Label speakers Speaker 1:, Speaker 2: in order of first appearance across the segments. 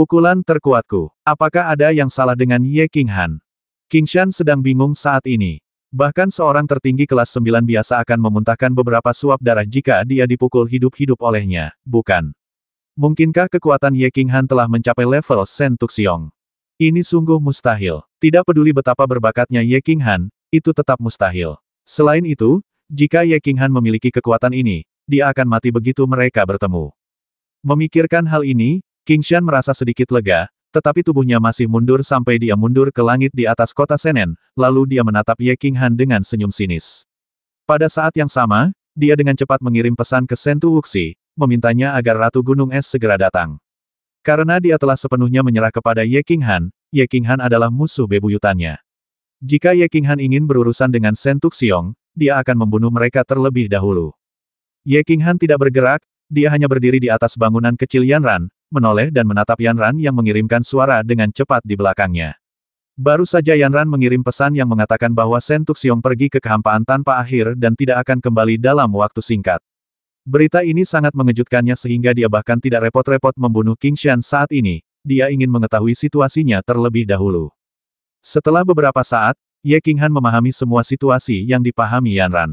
Speaker 1: Pukulan terkuatku. Apakah ada yang salah dengan Ye King Han? King Shan sedang bingung saat ini. Bahkan seorang tertinggi kelas 9 biasa akan memuntahkan beberapa suap darah jika dia dipukul hidup-hidup olehnya, bukan? Mungkinkah kekuatan Ye King Han telah mencapai level Sen Tuxiong? Ini sungguh mustahil. Tidak peduli betapa berbakatnya Ye King Han, itu tetap mustahil. Selain itu, jika Ye King Han memiliki kekuatan ini, dia akan mati begitu mereka bertemu. Memikirkan hal ini, King Shan merasa sedikit lega, tetapi tubuhnya masih mundur sampai dia mundur ke langit di atas kota Senen, lalu dia menatap Ye King Han dengan senyum sinis. Pada saat yang sama, dia dengan cepat mengirim pesan ke Sentu Wuxi, memintanya agar Ratu Gunung Es segera datang. Karena dia telah sepenuhnya menyerah kepada Ye King Han, Ye King Han adalah musuh bebuyutannya. Jika Ye King Han ingin berurusan dengan Sentu Xiong, dia akan membunuh mereka terlebih dahulu. Ye King Han tidak bergerak, dia hanya berdiri di atas bangunan kecil Yanran, menoleh dan menatap Yan Ran yang mengirimkan suara dengan cepat di belakangnya. Baru saja Yan Ran mengirim pesan yang mengatakan bahwa Shen Tuxiong pergi ke kehampaan tanpa akhir dan tidak akan kembali dalam waktu singkat. Berita ini sangat mengejutkannya sehingga dia bahkan tidak repot-repot membunuh King Shan saat ini, dia ingin mengetahui situasinya terlebih dahulu. Setelah beberapa saat, Ye Han memahami semua situasi yang dipahami Yan Ran.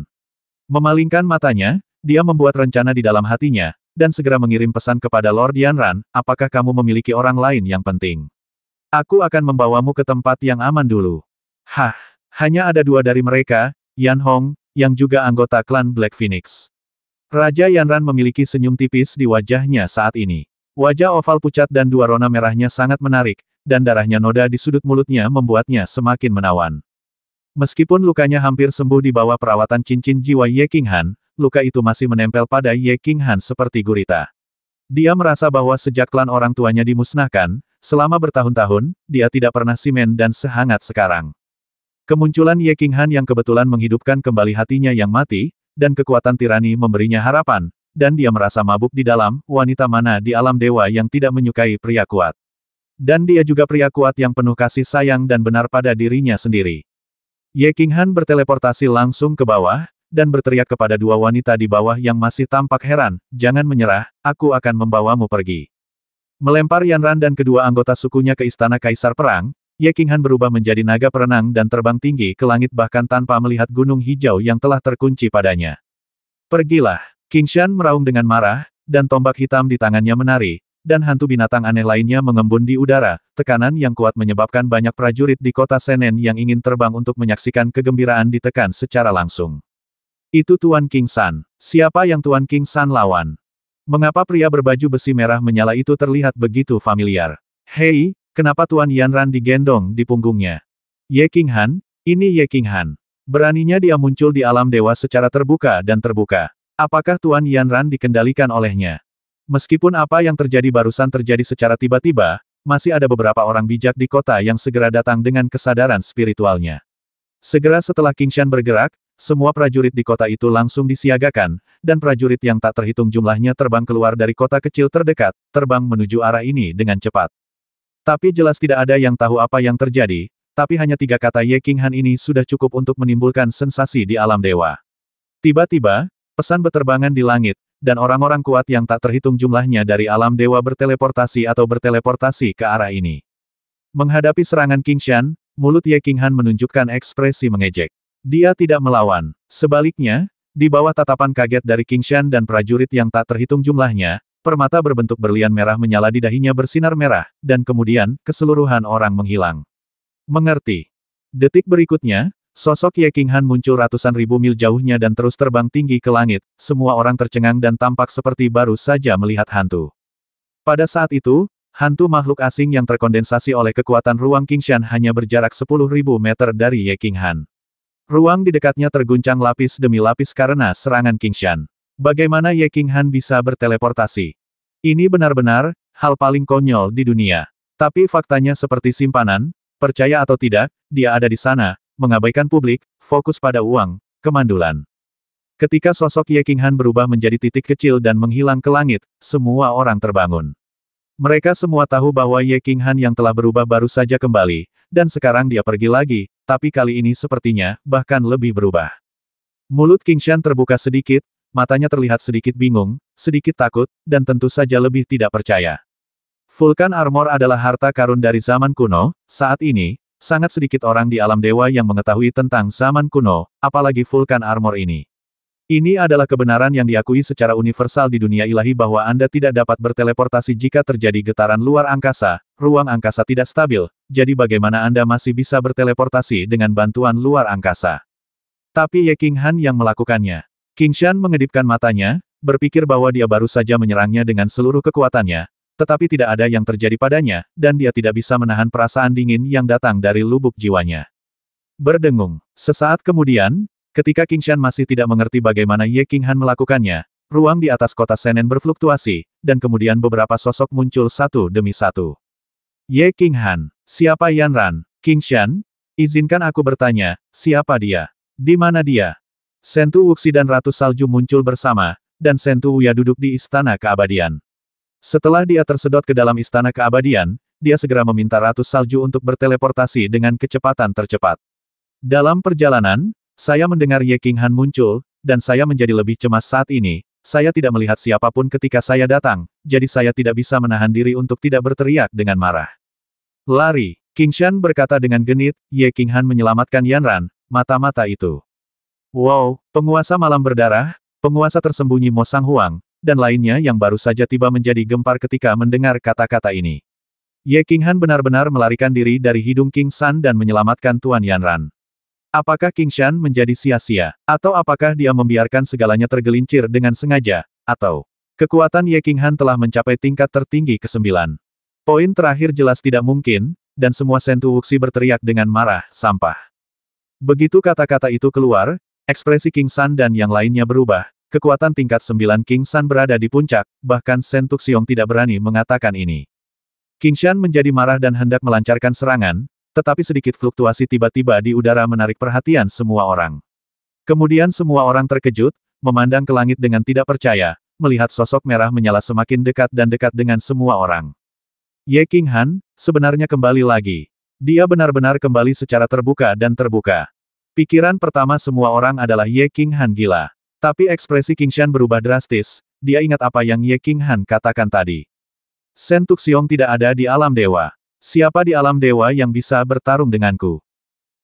Speaker 1: Memalingkan matanya, dia membuat rencana di dalam hatinya, dan segera mengirim pesan kepada Lord Yanran, apakah kamu memiliki orang lain yang penting? Aku akan membawamu ke tempat yang aman dulu. Hah, hanya ada dua dari mereka, Yan Hong, yang juga anggota klan Black Phoenix. Raja Yanran memiliki senyum tipis di wajahnya saat ini. Wajah oval pucat dan dua rona merahnya sangat menarik, dan darahnya noda di sudut mulutnya membuatnya semakin menawan. Meskipun lukanya hampir sembuh di bawah perawatan cincin jiwa Ye King Han, luka itu masih menempel pada Ye King Han seperti gurita. Dia merasa bahwa sejak klan orang tuanya dimusnahkan, selama bertahun-tahun, dia tidak pernah simen dan sehangat sekarang. Kemunculan Ye King Han yang kebetulan menghidupkan kembali hatinya yang mati, dan kekuatan tirani memberinya harapan, dan dia merasa mabuk di dalam, wanita mana di alam dewa yang tidak menyukai pria kuat. Dan dia juga pria kuat yang penuh kasih sayang dan benar pada dirinya sendiri. Ye King Han berteleportasi langsung ke bawah, dan berteriak kepada dua wanita di bawah yang masih tampak heran, jangan menyerah, aku akan membawamu pergi. Melempar Yanran dan kedua anggota sukunya ke istana Kaisar Perang, Ye King Han berubah menjadi naga perenang dan terbang tinggi ke langit bahkan tanpa melihat gunung hijau yang telah terkunci padanya. Pergilah, King Shan meraung dengan marah, dan tombak hitam di tangannya menari, dan hantu binatang aneh lainnya mengembun di udara, tekanan yang kuat menyebabkan banyak prajurit di kota Senen yang ingin terbang untuk menyaksikan kegembiraan ditekan secara langsung. Itu Tuan King San. Siapa yang Tuan King San lawan? Mengapa pria berbaju besi merah menyala itu terlihat begitu familiar? Hei, kenapa Tuan Yanran digendong di punggungnya? Ye King Han, ini Ye King Han. Beraninya dia muncul di alam dewa secara terbuka dan terbuka. Apakah Tuan Yanran dikendalikan olehnya? Meskipun apa yang terjadi barusan terjadi secara tiba-tiba, masih ada beberapa orang bijak di kota yang segera datang dengan kesadaran spiritualnya. Segera setelah King Shan bergerak, semua prajurit di kota itu langsung disiagakan, dan prajurit yang tak terhitung jumlahnya terbang keluar dari kota kecil terdekat, terbang menuju arah ini dengan cepat. Tapi jelas tidak ada yang tahu apa yang terjadi, tapi hanya tiga kata Ye King Han ini sudah cukup untuk menimbulkan sensasi di alam dewa. Tiba-tiba, pesan beterbangan di langit, dan orang-orang kuat yang tak terhitung jumlahnya dari alam dewa berteleportasi atau berteleportasi ke arah ini. Menghadapi serangan King Shan, mulut Ye King Han menunjukkan ekspresi mengejek. Dia tidak melawan. Sebaliknya, di bawah tatapan kaget dari King Shan dan prajurit yang tak terhitung jumlahnya, permata berbentuk berlian merah menyala di dahinya bersinar merah, dan kemudian, keseluruhan orang menghilang. Mengerti. Detik berikutnya, sosok Ye King Han muncul ratusan ribu mil jauhnya dan terus terbang tinggi ke langit, semua orang tercengang dan tampak seperti baru saja melihat hantu. Pada saat itu, hantu makhluk asing yang terkondensasi oleh kekuatan ruang King Shan hanya berjarak 10.000 meter dari Ye King Han. Ruang di dekatnya terguncang lapis demi lapis karena serangan Kingshan. Bagaimana Ye King Han bisa berteleportasi? Ini benar-benar, hal paling konyol di dunia. Tapi faktanya seperti simpanan, percaya atau tidak, dia ada di sana, mengabaikan publik, fokus pada uang, kemandulan. Ketika sosok Ye King Han berubah menjadi titik kecil dan menghilang ke langit, semua orang terbangun. Mereka semua tahu bahwa Ye King Han yang telah berubah baru saja kembali, dan sekarang dia pergi lagi, tapi kali ini sepertinya, bahkan lebih berubah. Mulut Kingshan terbuka sedikit, matanya terlihat sedikit bingung, sedikit takut, dan tentu saja lebih tidak percaya. Vulkan Armor adalah harta karun dari zaman kuno, saat ini, sangat sedikit orang di alam dewa yang mengetahui tentang zaman kuno, apalagi Vulkan Armor ini. Ini adalah kebenaran yang diakui secara universal di dunia ilahi bahwa Anda tidak dapat berteleportasi jika terjadi getaran luar angkasa, ruang angkasa tidak stabil, jadi bagaimana Anda masih bisa berteleportasi dengan bantuan luar angkasa? Tapi Ye King Han yang melakukannya. King Shan mengedipkan matanya, berpikir bahwa dia baru saja menyerangnya dengan seluruh kekuatannya, tetapi tidak ada yang terjadi padanya, dan dia tidak bisa menahan perasaan dingin yang datang dari lubuk jiwanya. Berdengung. Sesaat kemudian, Ketika King Shan masih tidak mengerti bagaimana Ye King Han melakukannya, ruang di atas kota Senen berfluktuasi, dan kemudian beberapa sosok muncul satu demi satu. Ye King Han, siapa Yan Ran? King Shan? Izinkan aku bertanya, siapa dia? Di mana dia? Sentu Wuxi dan Ratu Salju muncul bersama, dan Sentu Uya duduk di Istana Keabadian. Setelah dia tersedot ke dalam Istana Keabadian, dia segera meminta Ratu Salju untuk berteleportasi dengan kecepatan tercepat. Dalam perjalanan, saya mendengar Ye King Han muncul, dan saya menjadi lebih cemas saat ini. Saya tidak melihat siapapun ketika saya datang, jadi saya tidak bisa menahan diri untuk tidak berteriak dengan marah. Lari, King Shan berkata dengan genit, Ye King Han menyelamatkan Yan Ran, mata-mata itu. Wow, penguasa malam berdarah, penguasa tersembunyi Mo Sang Huang, dan lainnya yang baru saja tiba menjadi gempar ketika mendengar kata-kata ini. Ye King Han benar-benar melarikan diri dari hidung King San dan menyelamatkan Tuan Yan Ran. Apakah King Shan menjadi sia-sia? Atau apakah dia membiarkan segalanya tergelincir dengan sengaja? Atau kekuatan Ye King Han telah mencapai tingkat tertinggi ke-9? Poin terakhir jelas tidak mungkin, dan semua sentuh Wuxi berteriak dengan marah, sampah. Begitu kata-kata itu keluar, ekspresi King San dan yang lainnya berubah, Kekuatan tingkat sembilan King San berada di puncak, bahkan sentuh Xiong tidak berani mengatakan ini. King Shan menjadi marah dan hendak melancarkan serangan, tetapi sedikit fluktuasi tiba-tiba di udara menarik perhatian semua orang. Kemudian semua orang terkejut, memandang ke langit dengan tidak percaya, melihat sosok merah menyala semakin dekat dan dekat dengan semua orang. Ye King Han, sebenarnya kembali lagi. Dia benar-benar kembali secara terbuka dan terbuka. Pikiran pertama semua orang adalah Ye King Han gila. Tapi ekspresi King Shan berubah drastis, dia ingat apa yang Ye King Han katakan tadi. Sentuk Tuxiong tidak ada di alam dewa. Siapa di alam dewa yang bisa bertarung denganku?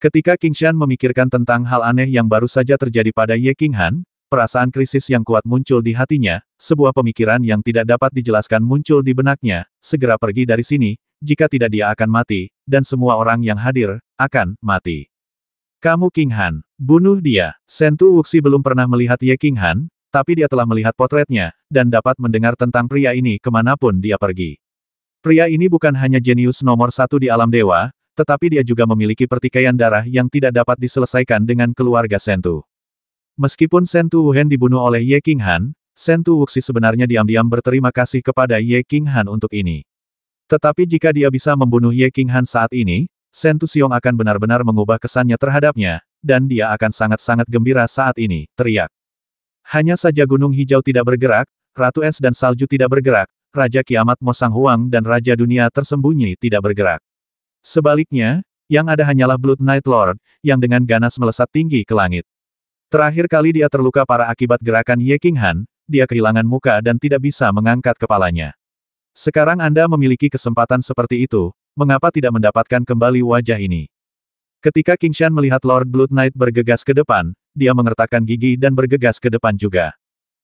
Speaker 1: Ketika King Shan memikirkan tentang hal aneh yang baru saja terjadi pada Ye King Han, perasaan krisis yang kuat muncul di hatinya, sebuah pemikiran yang tidak dapat dijelaskan muncul di benaknya, segera pergi dari sini, jika tidak dia akan mati, dan semua orang yang hadir, akan, mati. Kamu King Han, bunuh dia. Sentu Wuxi belum pernah melihat Ye King Han, tapi dia telah melihat potretnya, dan dapat mendengar tentang pria ini kemanapun dia pergi. Pria ini bukan hanya jenius nomor satu di alam dewa, tetapi dia juga memiliki pertikaian darah yang tidak dapat diselesaikan dengan keluarga Sentu. Meskipun Sentu Wuhen dibunuh oleh Ye King Han, Sentu Wuxi sebenarnya diam-diam berterima kasih kepada Ye King Han untuk ini. Tetapi jika dia bisa membunuh Ye King Han saat ini, Sentu Siong akan benar-benar mengubah kesannya terhadapnya, dan dia akan sangat-sangat gembira saat ini, teriak. Hanya saja gunung hijau tidak bergerak, Ratu Es dan salju tidak bergerak, Raja Kiamat Mosang Huang dan Raja Dunia tersembunyi tidak bergerak. Sebaliknya, yang ada hanyalah Blood Knight Lord, yang dengan ganas melesat tinggi ke langit. Terakhir kali dia terluka para akibat gerakan Ye King Han, dia kehilangan muka dan tidak bisa mengangkat kepalanya. Sekarang Anda memiliki kesempatan seperti itu, mengapa tidak mendapatkan kembali wajah ini? Ketika King Shan melihat Lord Blood Knight bergegas ke depan, dia mengertakkan gigi dan bergegas ke depan juga.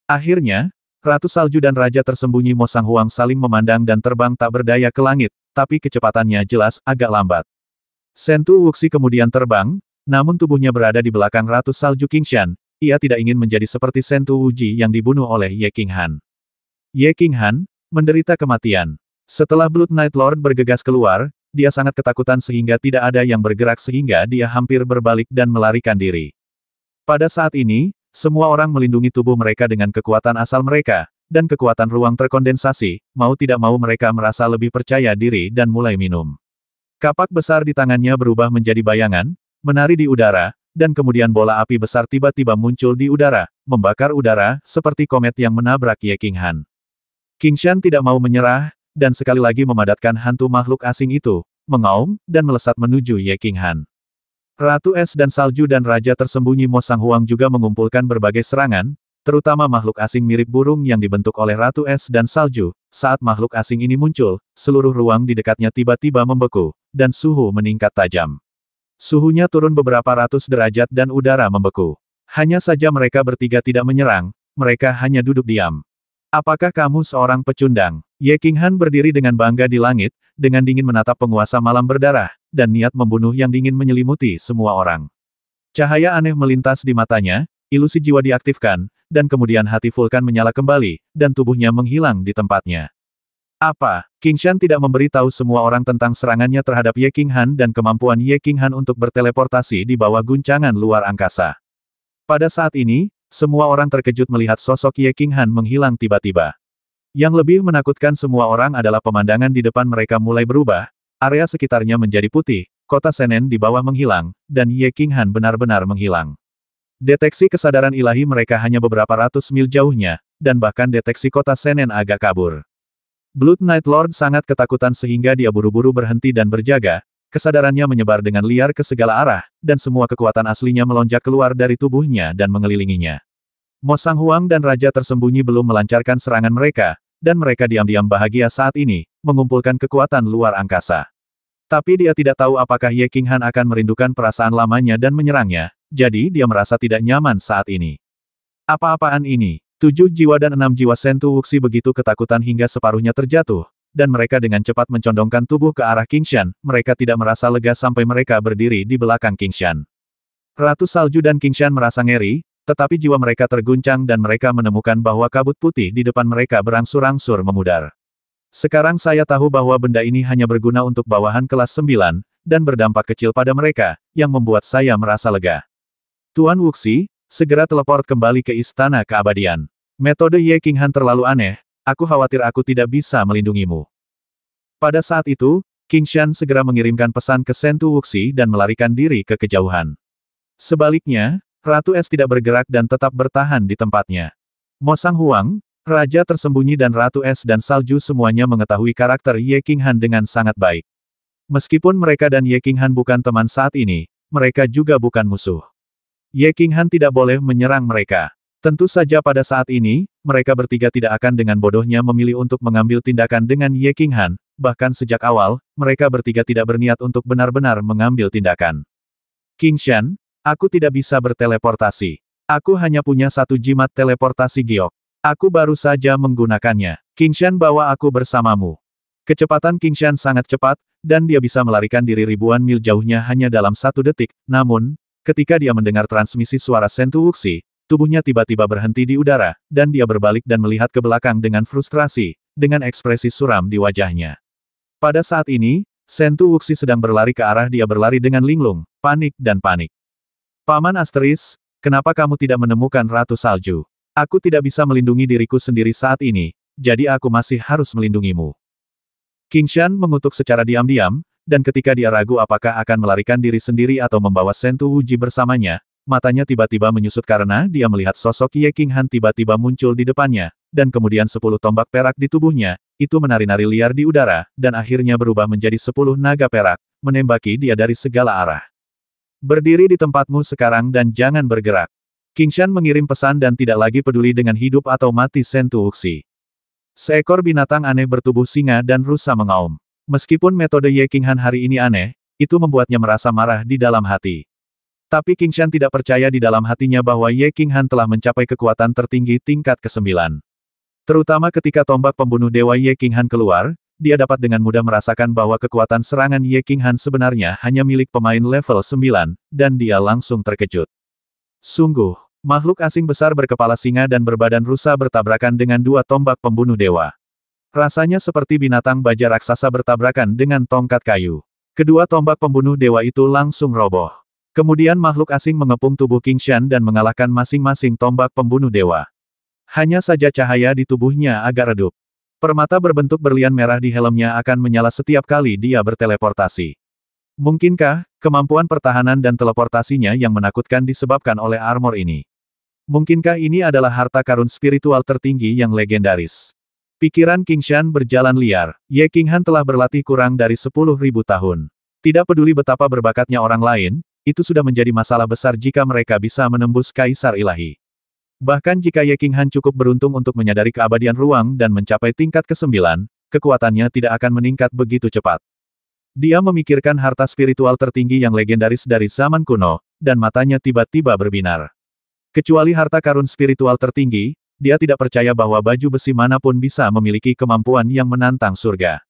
Speaker 1: Akhirnya, Ratu Salju dan Raja Tersembunyi Mo Sang Huang saling memandang dan terbang tak berdaya ke langit, tapi kecepatannya jelas agak lambat. Sentu Wuxi kemudian terbang, namun tubuhnya berada di belakang Ratu Salju Shan. ia tidak ingin menjadi seperti Sentu Wuji yang dibunuh oleh Ye King Han. Ye King Han, menderita kematian. Setelah Blood Knight Lord bergegas keluar, dia sangat ketakutan sehingga tidak ada yang bergerak sehingga dia hampir berbalik dan melarikan diri. Pada saat ini, semua orang melindungi tubuh mereka dengan kekuatan asal mereka, dan kekuatan ruang terkondensasi, mau tidak mau mereka merasa lebih percaya diri dan mulai minum. Kapak besar di tangannya berubah menjadi bayangan, menari di udara, dan kemudian bola api besar tiba-tiba muncul di udara, membakar udara, seperti komet yang menabrak Ye King Han. King Shan tidak mau menyerah, dan sekali lagi memadatkan hantu makhluk asing itu, mengaum, dan melesat menuju Ye King Han. Ratu Es dan Salju dan Raja Tersembunyi Mo Sang Huang juga mengumpulkan berbagai serangan, terutama makhluk asing mirip burung yang dibentuk oleh Ratu Es dan Salju. Saat makhluk asing ini muncul, seluruh ruang di dekatnya tiba-tiba membeku, dan suhu meningkat tajam. Suhunya turun beberapa ratus derajat dan udara membeku. Hanya saja mereka bertiga tidak menyerang, mereka hanya duduk diam. Apakah kamu seorang pecundang? Ye Qinghan berdiri dengan bangga di langit, dengan dingin menatap penguasa malam berdarah, dan niat membunuh yang dingin menyelimuti semua orang. Cahaya aneh melintas di matanya, ilusi jiwa diaktifkan, dan kemudian hati Vulkan menyala kembali, dan tubuhnya menghilang di tempatnya. Apa? King Shan tidak memberi tahu semua orang tentang serangannya terhadap Ye King Han dan kemampuan Ye King Han untuk berteleportasi di bawah guncangan luar angkasa. Pada saat ini, semua orang terkejut melihat sosok Ye King Han menghilang tiba-tiba. Yang lebih menakutkan semua orang adalah pemandangan di depan mereka mulai berubah, Area sekitarnya menjadi putih, kota Senen di bawah menghilang, dan Ye King Han benar-benar menghilang. Deteksi kesadaran ilahi mereka hanya beberapa ratus mil jauhnya, dan bahkan deteksi kota Senen agak kabur. Blood Knight Lord sangat ketakutan sehingga dia buru-buru berhenti dan berjaga, kesadarannya menyebar dengan liar ke segala arah, dan semua kekuatan aslinya melonjak keluar dari tubuhnya dan mengelilinginya. Mo Sang Huang dan Raja tersembunyi belum melancarkan serangan mereka, dan mereka diam-diam bahagia saat ini, mengumpulkan kekuatan luar angkasa. Tapi dia tidak tahu apakah Ye King Han akan merindukan perasaan lamanya dan menyerangnya, jadi dia merasa tidak nyaman saat ini. Apa-apaan ini? Tujuh jiwa dan enam jiwa Sentu Wuxi begitu ketakutan hingga separuhnya terjatuh, dan mereka dengan cepat mencondongkan tubuh ke arah Kingshan, mereka tidak merasa lega sampai mereka berdiri di belakang Kingshan. Ratu Salju dan Kingshan merasa ngeri, tetapi jiwa mereka terguncang dan mereka menemukan bahwa kabut putih di depan mereka berangsur-angsur memudar. Sekarang saya tahu bahwa benda ini hanya berguna untuk bawahan kelas 9, dan berdampak kecil pada mereka, yang membuat saya merasa lega. Tuan Wuxi, segera teleport kembali ke Istana Keabadian. Metode Ye King Han terlalu aneh, aku khawatir aku tidak bisa melindungimu. Pada saat itu, King Shan segera mengirimkan pesan ke Sentu Wuxi dan melarikan diri ke kejauhan. Sebaliknya, Ratu Es tidak bergerak dan tetap bertahan di tempatnya. Mosang Huang, Raja tersembunyi dan Ratu Es dan Salju semuanya mengetahui karakter Ye King Han dengan sangat baik. Meskipun mereka dan Ye King Han bukan teman saat ini, mereka juga bukan musuh. Ye King Han tidak boleh menyerang mereka. Tentu saja pada saat ini, mereka bertiga tidak akan dengan bodohnya memilih untuk mengambil tindakan dengan Ye King Han, bahkan sejak awal, mereka bertiga tidak berniat untuk benar-benar mengambil tindakan. King Shan, aku tidak bisa berteleportasi. Aku hanya punya satu jimat teleportasi giok. Aku baru saja menggunakannya. Kingshan bawa aku bersamamu. Kecepatan Kingshan sangat cepat, dan dia bisa melarikan diri ribuan mil jauhnya hanya dalam satu detik. Namun, ketika dia mendengar transmisi suara Sentu Wuxi, tubuhnya tiba-tiba berhenti di udara, dan dia berbalik dan melihat ke belakang dengan frustrasi, dengan ekspresi suram di wajahnya. Pada saat ini, Sentu Wuxi sedang berlari ke arah dia berlari dengan linglung, panik dan panik. Paman Asteris, kenapa kamu tidak menemukan Ratu Salju? Aku tidak bisa melindungi diriku sendiri saat ini, jadi aku masih harus melindungimu. King Shan mengutuk secara diam-diam, dan ketika dia ragu apakah akan melarikan diri sendiri atau membawa Sentu Wuji bersamanya, matanya tiba-tiba menyusut karena dia melihat sosok Ye King Han tiba-tiba muncul di depannya, dan kemudian sepuluh tombak perak di tubuhnya, itu menari-nari liar di udara, dan akhirnya berubah menjadi sepuluh naga perak, menembaki dia dari segala arah. Berdiri di tempatmu sekarang dan jangan bergerak. Shan mengirim pesan dan tidak lagi peduli dengan hidup atau mati Sentuuxi. Uksi. Seekor binatang aneh bertubuh singa dan rusa mengaum. Meskipun metode Ye Han hari ini aneh, itu membuatnya merasa marah di dalam hati. Tapi Shan tidak percaya di dalam hatinya bahwa Ye Han telah mencapai kekuatan tertinggi tingkat ke-9. Terutama ketika tombak pembunuh Dewa Ye Han keluar, dia dapat dengan mudah merasakan bahwa kekuatan serangan Ye Han sebenarnya hanya milik pemain level 9, dan dia langsung terkejut. Sungguh, makhluk asing besar berkepala singa dan berbadan rusa bertabrakan dengan dua tombak pembunuh dewa. Rasanya seperti binatang baja raksasa bertabrakan dengan tongkat kayu. Kedua tombak pembunuh dewa itu langsung roboh. Kemudian makhluk asing mengepung tubuh King Kingshan dan mengalahkan masing-masing tombak pembunuh dewa. Hanya saja cahaya di tubuhnya agak redup. Permata berbentuk berlian merah di helmnya akan menyala setiap kali dia berteleportasi. Mungkinkah, kemampuan pertahanan dan teleportasinya yang menakutkan disebabkan oleh armor ini? Mungkinkah ini adalah harta karun spiritual tertinggi yang legendaris? Pikiran King Shan berjalan liar. Ye King Han telah berlatih kurang dari 10.000 tahun. Tidak peduli betapa berbakatnya orang lain, itu sudah menjadi masalah besar jika mereka bisa menembus Kaisar Ilahi. Bahkan jika Ye King Han cukup beruntung untuk menyadari keabadian ruang dan mencapai tingkat ke-9, kekuatannya tidak akan meningkat begitu cepat. Dia memikirkan harta spiritual tertinggi yang legendaris dari zaman kuno, dan matanya tiba-tiba berbinar. Kecuali harta karun spiritual tertinggi, dia tidak percaya bahwa baju besi manapun bisa memiliki kemampuan yang menantang surga.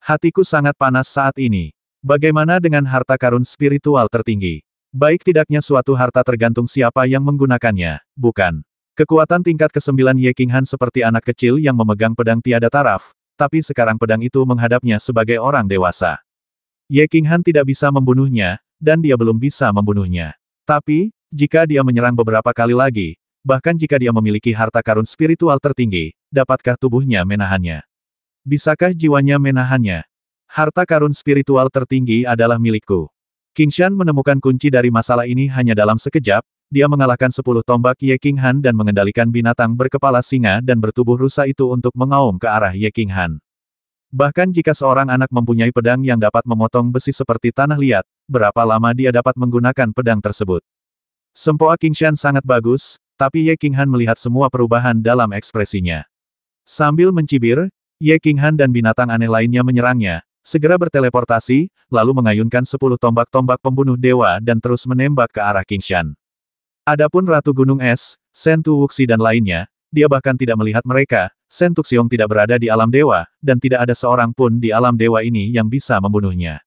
Speaker 1: Hatiku sangat panas saat ini. Bagaimana dengan harta karun spiritual tertinggi? Baik tidaknya suatu harta tergantung siapa yang menggunakannya, bukan. Kekuatan tingkat ke-9 Ye Han seperti anak kecil yang memegang pedang tiada taraf, tapi sekarang pedang itu menghadapnya sebagai orang dewasa. Ye Qinghan tidak bisa membunuhnya, dan dia belum bisa membunuhnya. Tapi, jika dia menyerang beberapa kali lagi, bahkan jika dia memiliki harta karun spiritual tertinggi, dapatkah tubuhnya menahannya? Bisakah jiwanya menahannya? Harta karun spiritual tertinggi adalah milikku. King Qingshan menemukan kunci dari masalah ini hanya dalam sekejap, dia mengalahkan sepuluh tombak Ye Qinghan dan mengendalikan binatang berkepala singa dan bertubuh rusa itu untuk mengaum ke arah Ye Qinghan. Bahkan jika seorang anak mempunyai pedang yang dapat memotong besi seperti tanah liat, berapa lama dia dapat menggunakan pedang tersebut. Sempoa Qingshan sangat bagus, tapi Ye Qinghan melihat semua perubahan dalam ekspresinya. Sambil mencibir, Ye Qinghan dan binatang aneh lainnya menyerangnya, segera berteleportasi, lalu mengayunkan sepuluh tombak-tombak pembunuh dewa dan terus menembak ke arah Qingshan. Adapun Ratu Gunung Es, Sentu Wuxi dan lainnya, dia bahkan tidak melihat mereka, Sentuk Tuxiong tidak berada di alam dewa, dan tidak ada seorang pun di alam dewa ini yang bisa membunuhnya.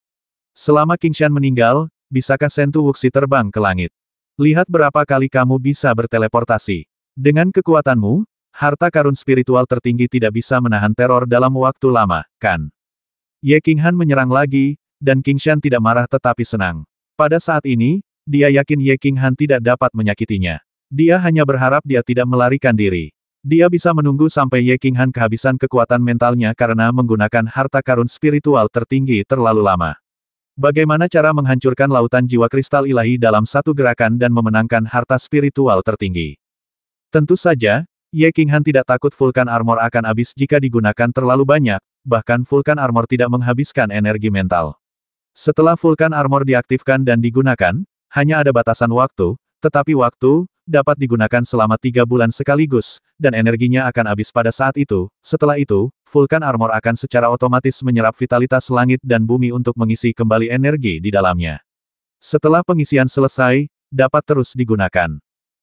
Speaker 1: Selama Qingshan meninggal, bisakah Sen Tu Wuxi terbang ke langit? Lihat berapa kali kamu bisa berteleportasi. Dengan kekuatanmu, harta karun spiritual tertinggi tidak bisa menahan teror dalam waktu lama, kan? Ye Qinghan menyerang lagi, dan Qingshan tidak marah tetapi senang. Pada saat ini, dia yakin Ye Qinghan tidak dapat menyakitinya. Dia hanya berharap dia tidak melarikan diri. Dia bisa menunggu sampai Ye King Han kehabisan kekuatan mentalnya karena menggunakan harta karun spiritual tertinggi terlalu lama. Bagaimana cara menghancurkan lautan jiwa kristal ilahi dalam satu gerakan dan memenangkan harta spiritual tertinggi? Tentu saja, Ye King Han tidak takut Vulkan Armor akan habis jika digunakan terlalu banyak, bahkan Vulkan Armor tidak menghabiskan energi mental. Setelah Vulkan Armor diaktifkan dan digunakan, hanya ada batasan waktu, tetapi waktu, dapat digunakan selama tiga bulan sekaligus, dan energinya akan habis pada saat itu. Setelah itu, Vulkan Armor akan secara otomatis menyerap vitalitas langit dan bumi untuk mengisi kembali energi di dalamnya. Setelah pengisian selesai, dapat terus digunakan.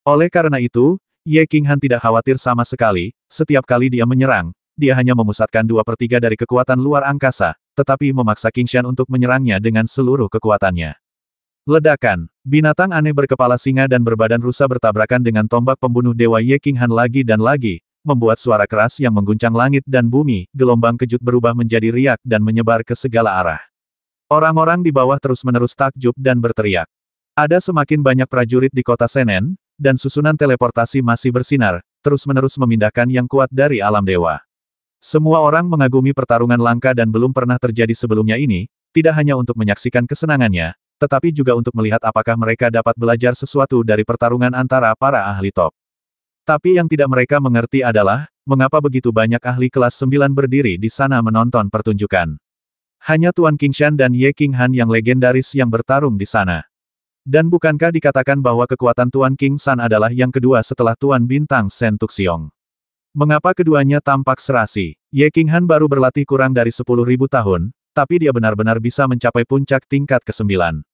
Speaker 1: Oleh karena itu, Ye King Han tidak khawatir sama sekali, setiap kali dia menyerang, dia hanya memusatkan dua per tiga dari kekuatan luar angkasa, tetapi memaksa Shan untuk menyerangnya dengan seluruh kekuatannya. Ledakan. Binatang aneh berkepala singa dan berbadan rusa bertabrakan dengan tombak pembunuh Dewa Ye King Han lagi dan lagi, membuat suara keras yang mengguncang langit dan bumi, gelombang kejut berubah menjadi riak dan menyebar ke segala arah. Orang-orang di bawah terus-menerus takjub dan berteriak. Ada semakin banyak prajurit di kota Senen, dan susunan teleportasi masih bersinar, terus-menerus memindahkan yang kuat dari alam dewa. Semua orang mengagumi pertarungan langka dan belum pernah terjadi sebelumnya ini, tidak hanya untuk menyaksikan kesenangannya, tetapi juga untuk melihat apakah mereka dapat belajar sesuatu dari pertarungan antara para ahli top. Tapi yang tidak mereka mengerti adalah, mengapa begitu banyak ahli kelas 9 berdiri di sana menonton pertunjukan. Hanya Tuan Qingshan dan Ye King Han yang legendaris yang bertarung di sana. Dan bukankah dikatakan bahwa kekuatan Tuan King San adalah yang kedua setelah Tuan Bintang Sen Tuxiong? Mengapa keduanya tampak serasi? Ye King Han baru berlatih kurang dari 10.000 tahun, tapi dia benar-benar bisa mencapai puncak tingkat ke-9.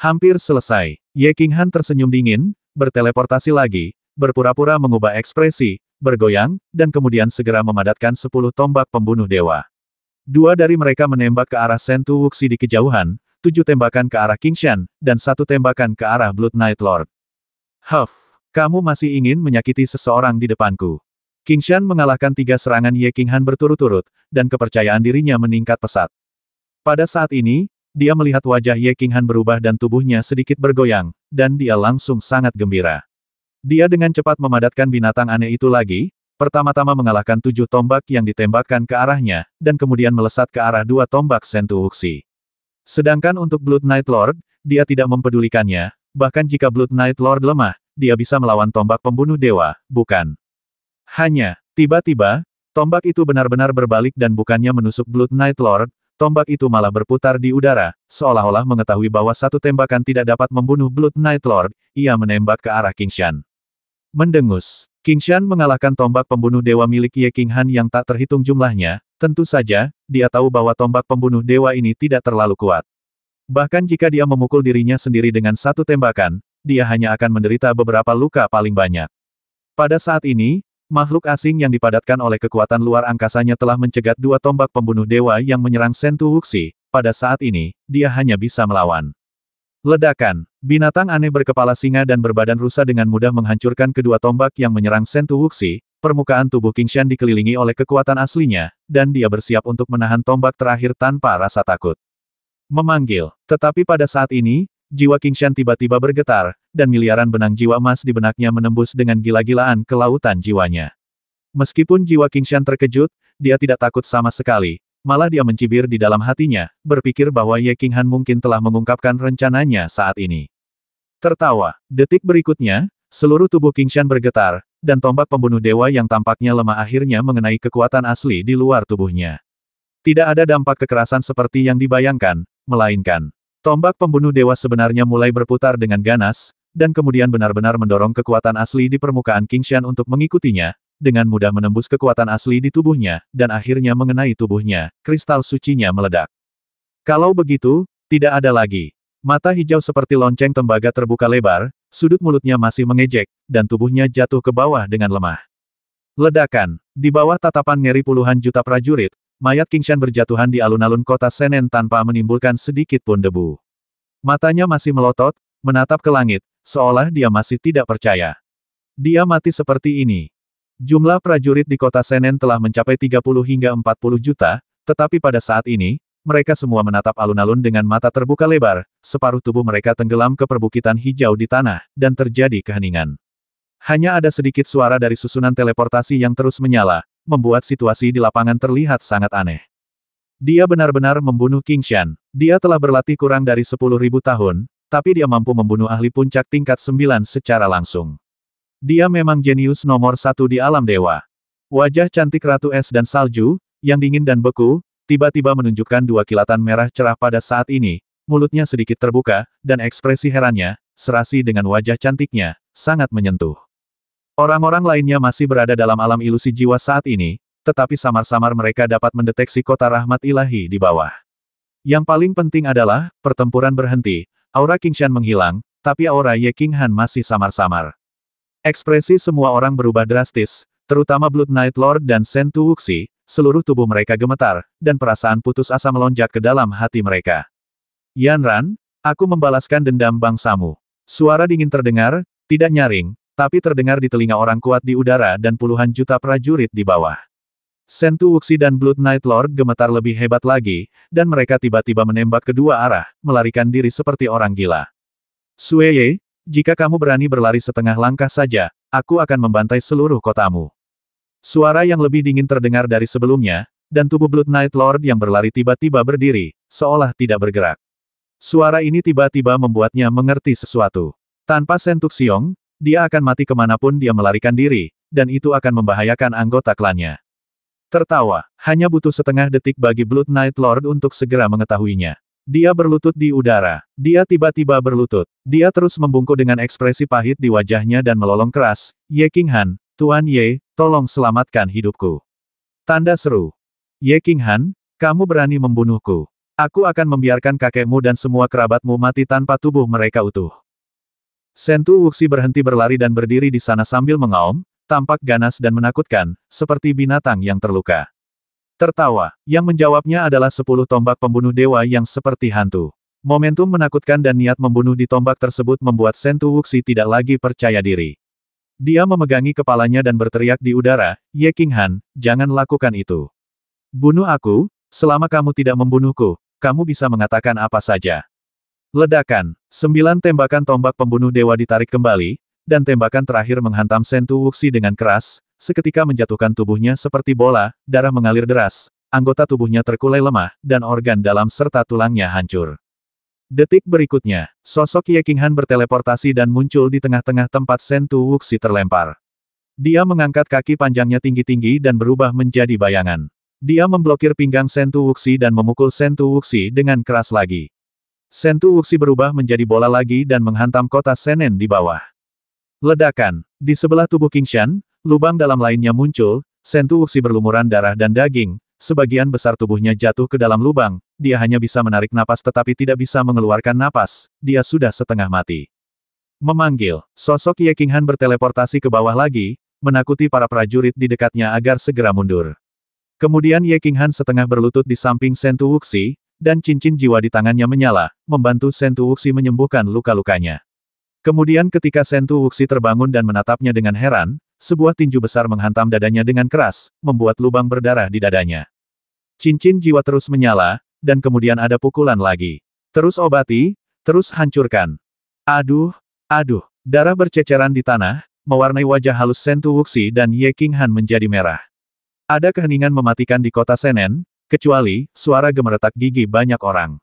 Speaker 1: Hampir selesai. Ye Qinghan tersenyum dingin, berteleportasi lagi, berpura-pura mengubah ekspresi, bergoyang, dan kemudian segera memadatkan sepuluh tombak pembunuh dewa. Dua dari mereka menembak ke arah Sentu Wuxi di kejauhan, tujuh tembakan ke arah Kingshan, dan satu tembakan ke arah Blood Knight Lord. Huff, kamu masih ingin menyakiti seseorang di depanku. Kingshan mengalahkan tiga serangan Ye Qinghan berturut-turut, dan kepercayaan dirinya meningkat pesat. Pada saat ini, dia melihat wajah Ye Qinghan berubah dan tubuhnya sedikit bergoyang, dan dia langsung sangat gembira. Dia dengan cepat memadatkan binatang aneh itu lagi, pertama-tama mengalahkan tujuh tombak yang ditembakkan ke arahnya, dan kemudian melesat ke arah dua tombak Sentu Uksi. Sedangkan untuk Blood Knight Lord, dia tidak mempedulikannya, bahkan jika Blood Knight Lord lemah, dia bisa melawan tombak pembunuh dewa, bukan? Hanya, tiba-tiba, tombak itu benar-benar berbalik dan bukannya menusuk Blood Knight Lord, tombak itu malah berputar di udara, seolah-olah mengetahui bahwa satu tembakan tidak dapat membunuh Blood Knight Lord, ia menembak ke arah Kingshan. Mendengus, Kingshan mengalahkan tombak pembunuh dewa milik Ye King Han yang tak terhitung jumlahnya, tentu saja, dia tahu bahwa tombak pembunuh dewa ini tidak terlalu kuat. Bahkan jika dia memukul dirinya sendiri dengan satu tembakan, dia hanya akan menderita beberapa luka paling banyak. Pada saat ini, Makhluk asing yang dipadatkan oleh kekuatan luar angkasanya telah mencegat dua tombak pembunuh dewa yang menyerang Sentu Wuxi, pada saat ini, dia hanya bisa melawan. Ledakan, binatang aneh berkepala singa dan berbadan rusa dengan mudah menghancurkan kedua tombak yang menyerang Sentu Wuxi, permukaan tubuh Kingshan dikelilingi oleh kekuatan aslinya, dan dia bersiap untuk menahan tombak terakhir tanpa rasa takut. Memanggil, tetapi pada saat ini, Jiwa Shan tiba-tiba bergetar, dan miliaran benang jiwa emas di benaknya menembus dengan gila-gilaan ke lautan jiwanya. Meskipun jiwa Shan terkejut, dia tidak takut sama sekali, malah dia mencibir di dalam hatinya, berpikir bahwa Ye King Han mungkin telah mengungkapkan rencananya saat ini. Tertawa, detik berikutnya, seluruh tubuh Shan bergetar, dan tombak pembunuh dewa yang tampaknya lemah akhirnya mengenai kekuatan asli di luar tubuhnya. Tidak ada dampak kekerasan seperti yang dibayangkan, melainkan Tombak pembunuh dewa sebenarnya mulai berputar dengan ganas, dan kemudian benar-benar mendorong kekuatan asli di permukaan Kingshan untuk mengikutinya, dengan mudah menembus kekuatan asli di tubuhnya, dan akhirnya mengenai tubuhnya, kristal sucinya meledak. Kalau begitu, tidak ada lagi. Mata hijau seperti lonceng tembaga terbuka lebar, sudut mulutnya masih mengejek, dan tubuhnya jatuh ke bawah dengan lemah. Ledakan, di bawah tatapan ngeri puluhan juta prajurit, mayat Kingshan berjatuhan di alun-alun kota Senen tanpa menimbulkan sedikit pun debu. Matanya masih melotot, menatap ke langit, seolah dia masih tidak percaya. Dia mati seperti ini. Jumlah prajurit di kota Senen telah mencapai 30 hingga 40 juta, tetapi pada saat ini, mereka semua menatap alun-alun dengan mata terbuka lebar, separuh tubuh mereka tenggelam ke perbukitan hijau di tanah, dan terjadi keheningan. Hanya ada sedikit suara dari susunan teleportasi yang terus menyala, membuat situasi di lapangan terlihat sangat aneh. Dia benar-benar membunuh King Shan. Dia telah berlatih kurang dari 10.000 tahun, tapi dia mampu membunuh ahli puncak tingkat 9 secara langsung. Dia memang jenius nomor satu di alam dewa. Wajah cantik Ratu Es dan Salju, yang dingin dan beku, tiba-tiba menunjukkan dua kilatan merah cerah pada saat ini, mulutnya sedikit terbuka, dan ekspresi herannya, serasi dengan wajah cantiknya, sangat menyentuh. Orang-orang lainnya masih berada dalam alam ilusi jiwa saat ini, tetapi samar-samar mereka dapat mendeteksi kota rahmat ilahi di bawah. Yang paling penting adalah, pertempuran berhenti, aura Kingshan menghilang, tapi aura Ye King masih samar-samar. Ekspresi semua orang berubah drastis, terutama Blood Knight Lord dan Sentu Tu Wuxi, seluruh tubuh mereka gemetar, dan perasaan putus asa melonjak ke dalam hati mereka. Yan Ran, aku membalaskan dendam bangsamu. Suara dingin terdengar, tidak nyaring, tapi terdengar di telinga orang kuat di udara dan puluhan juta prajurit di bawah. Sentu Wuxi dan Blood Knight Lord gemetar lebih hebat lagi, dan mereka tiba-tiba menembak kedua arah, melarikan diri seperti orang gila. Sueye, jika kamu berani berlari setengah langkah saja, aku akan membantai seluruh kotamu. Suara yang lebih dingin terdengar dari sebelumnya, dan tubuh Blood Knight Lord yang berlari tiba-tiba berdiri, seolah tidak bergerak. Suara ini tiba-tiba membuatnya mengerti sesuatu. Tanpa Sentuk Siong, dia akan mati kemanapun dia melarikan diri, dan itu akan membahayakan anggota klannya. Tertawa, hanya butuh setengah detik bagi Blood Knight Lord untuk segera mengetahuinya. Dia berlutut di udara. Dia tiba-tiba berlutut. Dia terus membungkuk dengan ekspresi pahit di wajahnya dan melolong keras. Ye Han, Tuan Ye, tolong selamatkan hidupku. Tanda seru. Ye King Han, kamu berani membunuhku. Aku akan membiarkan kakekmu dan semua kerabatmu mati tanpa tubuh mereka utuh. Sentu Wuxi berhenti berlari dan berdiri di sana sambil mengaum, tampak ganas dan menakutkan, seperti binatang yang terluka. Tertawa, yang menjawabnya adalah sepuluh tombak pembunuh dewa yang seperti hantu. Momentum menakutkan dan niat membunuh di tombak tersebut membuat Sentu Wuxi tidak lagi percaya diri. Dia memegangi kepalanya dan berteriak di udara, Ye King Han, jangan lakukan itu. Bunuh aku, selama kamu tidak membunuhku, kamu bisa mengatakan apa saja. Ledakan. Sembilan tembakan tombak pembunuh dewa ditarik kembali, dan tembakan terakhir menghantam Sentu Wuxi dengan keras, seketika menjatuhkan tubuhnya seperti bola, darah mengalir deras, anggota tubuhnya terkulai lemah, dan organ dalam serta tulangnya hancur. Detik berikutnya, sosok Ye Han berteleportasi dan muncul di tengah-tengah tempat Sentu Wuxi terlempar. Dia mengangkat kaki panjangnya tinggi-tinggi dan berubah menjadi bayangan. Dia memblokir pinggang Sentu Wuxi dan memukul Sentu Wuxi dengan keras lagi. Sentu Wuxi berubah menjadi bola lagi dan menghantam kota Senen di bawah. Ledakan. Di sebelah tubuh Kingshan, lubang dalam lainnya muncul, Sentu Wuxi berlumuran darah dan daging, sebagian besar tubuhnya jatuh ke dalam lubang, dia hanya bisa menarik napas tetapi tidak bisa mengeluarkan napas, dia sudah setengah mati. Memanggil, sosok Ye Kinghan berteleportasi ke bawah lagi, menakuti para prajurit di dekatnya agar segera mundur. Kemudian Ye Kinghan setengah berlutut di samping Sentu Wuxi, dan cincin jiwa di tangannya menyala, membantu Sentu Wuxi menyembuhkan luka-lukanya. Kemudian ketika Sentu Wuxi terbangun dan menatapnya dengan heran, sebuah tinju besar menghantam dadanya dengan keras, membuat lubang berdarah di dadanya. Cincin jiwa terus menyala, dan kemudian ada pukulan lagi. Terus obati, terus hancurkan. Aduh, aduh, darah berceceran di tanah, mewarnai wajah halus Sentu Wuxi dan Ye Qinghan menjadi merah. Ada keheningan mematikan di kota Senen, Kecuali, suara gemeretak gigi banyak orang.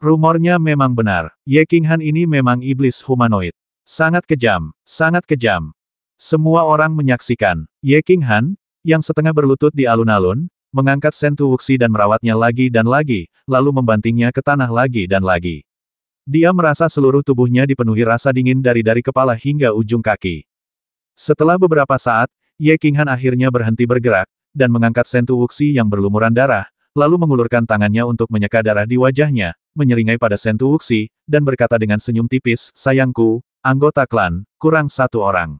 Speaker 1: Rumornya memang benar, Ye King Han ini memang iblis humanoid. Sangat kejam, sangat kejam. Semua orang menyaksikan, Ye King Han, yang setengah berlutut di alun-alun, mengangkat sentuh Wuxi dan merawatnya lagi dan lagi, lalu membantingnya ke tanah lagi dan lagi. Dia merasa seluruh tubuhnya dipenuhi rasa dingin dari dari kepala hingga ujung kaki. Setelah beberapa saat, Ye King Han akhirnya berhenti bergerak, dan mengangkat sentu wuxi yang berlumuran darah, lalu mengulurkan tangannya untuk menyeka darah di wajahnya, menyeringai pada sentu wuxi, dan berkata dengan senyum tipis, sayangku, anggota klan, kurang satu orang.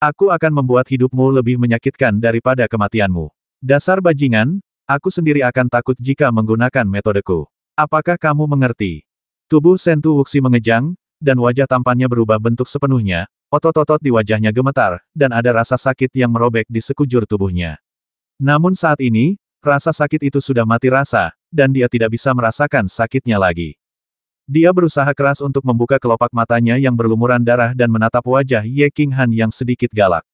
Speaker 1: Aku akan membuat hidupmu lebih menyakitkan daripada kematianmu. Dasar bajingan, aku sendiri akan takut jika menggunakan metodeku. Apakah kamu mengerti? Tubuh Sentu Wuxi mengejang, dan wajah tampannya berubah bentuk sepenuhnya, otot-otot di wajahnya gemetar, dan ada rasa sakit yang merobek di sekujur tubuhnya. Namun saat ini, rasa sakit itu sudah mati rasa, dan dia tidak bisa merasakan sakitnya lagi. Dia berusaha keras untuk membuka kelopak matanya yang berlumuran darah dan menatap wajah Ye King Han yang sedikit galak.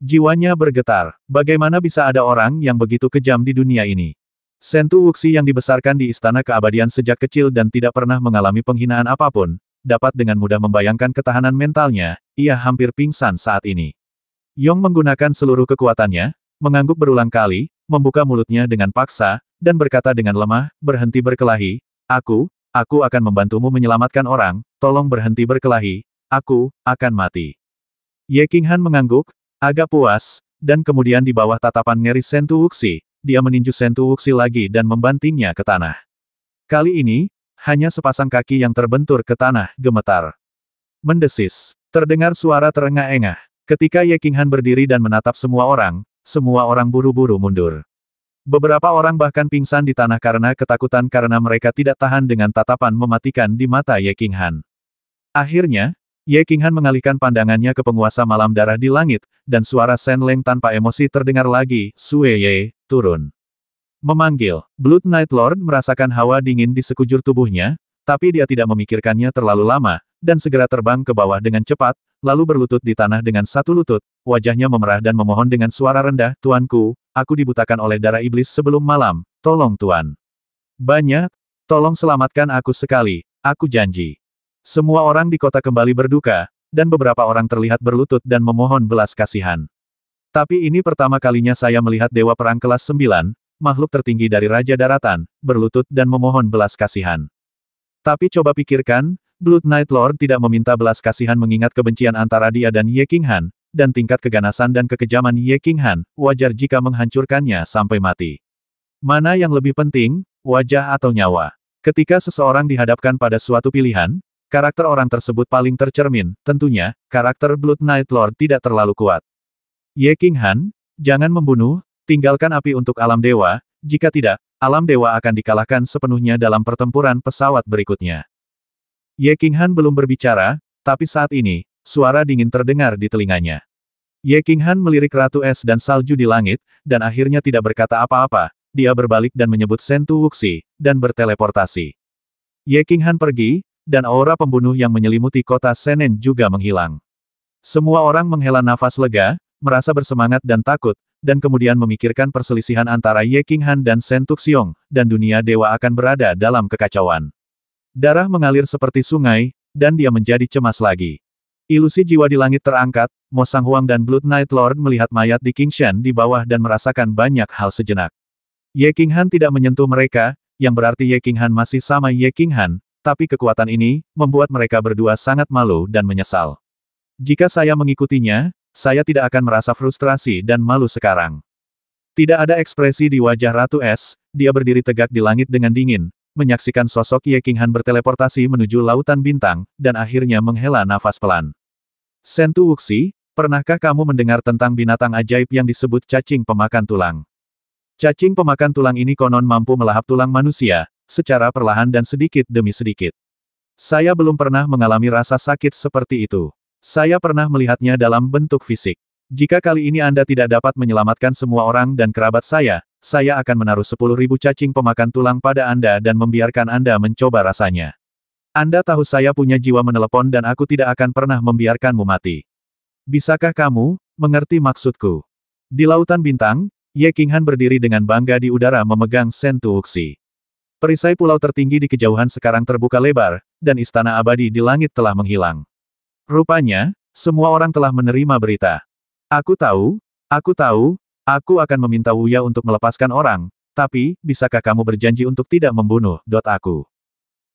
Speaker 1: Jiwanya bergetar, bagaimana bisa ada orang yang begitu kejam di dunia ini? Sentu Wuxi yang dibesarkan di Istana Keabadian sejak kecil dan tidak pernah mengalami penghinaan apapun, dapat dengan mudah membayangkan ketahanan mentalnya, ia hampir pingsan saat ini. Yong menggunakan seluruh kekuatannya, mengangguk berulang kali, membuka mulutnya dengan paksa, dan berkata dengan lemah, berhenti berkelahi, aku, aku akan membantumu menyelamatkan orang, tolong berhenti berkelahi, aku, akan mati. Ye King Han mengangguk, agak puas, dan kemudian di bawah tatapan ngeri Sentu Wuxi, dia meninju Sentu Wuxi lagi dan membantingnya ke tanah. Kali ini, hanya sepasang kaki yang terbentur ke tanah, gemetar. Mendesis, terdengar suara terengah-engah. Ketika Ye King Han berdiri dan menatap semua orang, semua orang buru-buru mundur. Beberapa orang bahkan pingsan di tanah karena ketakutan karena mereka tidak tahan dengan tatapan mematikan di mata Ye King Han. Akhirnya, Ye King Han mengalihkan pandangannya ke penguasa malam darah di langit, dan suara Sen Leng tanpa emosi terdengar lagi, Sue Ye, turun. Memanggil, Blood Knight Lord merasakan hawa dingin di sekujur tubuhnya, tapi dia tidak memikirkannya terlalu lama, dan segera terbang ke bawah dengan cepat, lalu berlutut di tanah dengan satu lutut, wajahnya memerah dan memohon dengan suara rendah, Tuanku, aku dibutakan oleh darah iblis sebelum malam, tolong Tuan. Banyak, tolong selamatkan aku sekali, aku janji. Semua orang di kota kembali berduka, dan beberapa orang terlihat berlutut dan memohon belas kasihan. Tapi ini pertama kalinya saya melihat Dewa Perang kelas 9, makhluk tertinggi dari Raja Daratan, berlutut dan memohon belas kasihan. Tapi coba pikirkan, Blood Knight Lord tidak meminta belas kasihan mengingat kebencian antara dia dan Ye King Han, dan tingkat keganasan dan kekejaman Ye King Han, wajar jika menghancurkannya sampai mati. Mana yang lebih penting, wajah atau nyawa? Ketika seseorang dihadapkan pada suatu pilihan, karakter orang tersebut paling tercermin, tentunya, karakter Blood Knight Lord tidak terlalu kuat. Ye King Han, jangan membunuh, tinggalkan api untuk alam dewa, jika tidak, alam dewa akan dikalahkan sepenuhnya dalam pertempuran pesawat berikutnya. Ye Han belum berbicara, tapi saat ini, suara dingin terdengar di telinganya. Ye Han melirik Ratu Es dan salju di langit, dan akhirnya tidak berkata apa-apa, dia berbalik dan menyebut Sentu Wuxi, dan berteleportasi. Ye Han pergi, dan aura pembunuh yang menyelimuti kota Senen juga menghilang. Semua orang menghela nafas lega, merasa bersemangat dan takut, dan kemudian memikirkan perselisihan antara Ye Han dan Sentu Tuxiong, dan dunia dewa akan berada dalam kekacauan. Darah mengalir seperti sungai, dan dia menjadi cemas lagi. Ilusi jiwa di langit terangkat, Mo Sang Huang dan Blood Knight Lord melihat mayat di Kingshan di bawah dan merasakan banyak hal sejenak. Ye Han tidak menyentuh mereka, yang berarti Ye Han masih sama Ye Han, tapi kekuatan ini, membuat mereka berdua sangat malu dan menyesal. Jika saya mengikutinya, saya tidak akan merasa frustrasi dan malu sekarang. Tidak ada ekspresi di wajah Ratu Es, dia berdiri tegak di langit dengan dingin, menyaksikan sosok Ye Qinghan berteleportasi menuju Lautan Bintang, dan akhirnya menghela nafas pelan. Sentu Wuxi, pernahkah kamu mendengar tentang binatang ajaib yang disebut cacing pemakan tulang? Cacing pemakan tulang ini konon mampu melahap tulang manusia, secara perlahan dan sedikit demi sedikit. Saya belum pernah mengalami rasa sakit seperti itu. Saya pernah melihatnya dalam bentuk fisik. Jika kali ini Anda tidak dapat menyelamatkan semua orang dan kerabat saya, saya akan menaruh sepuluh ribu cacing pemakan tulang pada Anda dan membiarkan Anda mencoba rasanya. Anda tahu saya punya jiwa menelepon dan aku tidak akan pernah membiarkanmu mati. Bisakah kamu mengerti maksudku? Di Lautan Bintang, Ye Qinghan berdiri dengan bangga di udara memegang Sentu uksi. Perisai pulau tertinggi di kejauhan sekarang terbuka lebar, dan istana abadi di langit telah menghilang. Rupanya, semua orang telah menerima berita. Aku tahu, aku tahu, Aku akan meminta Wuya untuk melepaskan orang, tapi, bisakah kamu berjanji untuk tidak membunuh, dot aku.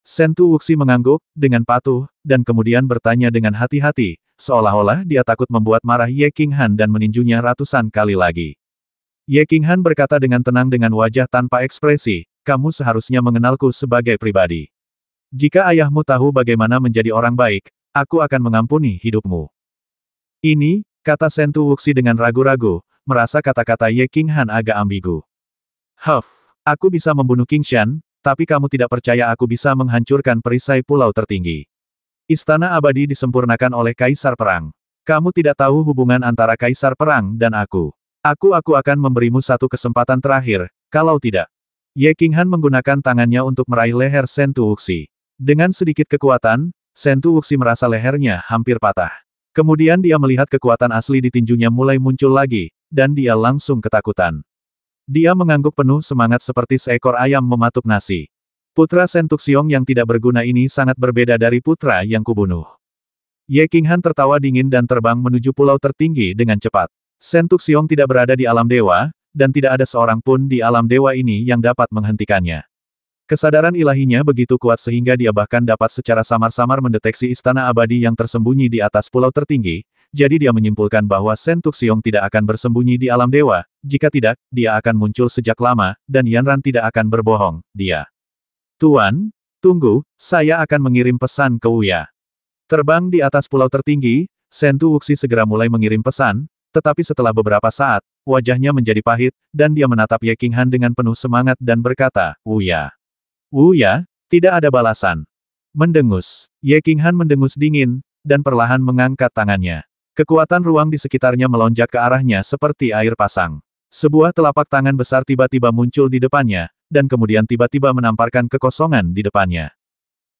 Speaker 1: Sentu Wuxi mengangguk, dengan patuh, dan kemudian bertanya dengan hati-hati, seolah-olah dia takut membuat marah Ye King Han dan meninjunya ratusan kali lagi. Ye King Han berkata dengan tenang dengan wajah tanpa ekspresi, kamu seharusnya mengenalku sebagai pribadi. Jika ayahmu tahu bagaimana menjadi orang baik, aku akan mengampuni hidupmu. Ini, kata Sentu Wuxi dengan ragu-ragu, merasa kata-kata Ye King Han agak ambigu. Huff, aku bisa membunuh King Shan, tapi kamu tidak percaya aku bisa menghancurkan perisai pulau tertinggi. Istana abadi disempurnakan oleh Kaisar Perang. Kamu tidak tahu hubungan antara Kaisar Perang dan aku. Aku-aku akan memberimu satu kesempatan terakhir, kalau tidak. Ye King Han menggunakan tangannya untuk meraih leher Sentu Wuxi. Dengan sedikit kekuatan, Sentu Wuxi merasa lehernya hampir patah. Kemudian dia melihat kekuatan asli di tinjunya mulai muncul lagi, dan dia langsung ketakutan. Dia mengangguk penuh semangat seperti seekor ayam mematuk nasi. Putra Sentuk Xiong yang tidak berguna ini sangat berbeda dari putra yang kubunuh. Ye Qinghan tertawa dingin dan terbang menuju pulau tertinggi dengan cepat. Sentuk Xiong tidak berada di alam dewa, dan tidak ada seorang pun di alam dewa ini yang dapat menghentikannya. Kesadaran ilahinya begitu kuat sehingga dia bahkan dapat secara samar-samar mendeteksi istana abadi yang tersembunyi di atas pulau tertinggi, jadi dia menyimpulkan bahwa Shen Tuxiong tidak akan bersembunyi di alam dewa, jika tidak, dia akan muncul sejak lama, dan Yan Ran tidak akan berbohong, dia. Tuan, tunggu, saya akan mengirim pesan ke Uya. Terbang di atas pulau tertinggi, Shen Tuxi segera mulai mengirim pesan, tetapi setelah beberapa saat, wajahnya menjadi pahit, dan dia menatap Ye King Han dengan penuh semangat dan berkata, Uya. Uya, tidak ada balasan. Mendengus. Ye King Han mendengus dingin, dan perlahan mengangkat tangannya. Kekuatan ruang di sekitarnya melonjak ke arahnya seperti air pasang. Sebuah telapak tangan besar tiba-tiba muncul di depannya, dan kemudian tiba-tiba menamparkan kekosongan di depannya.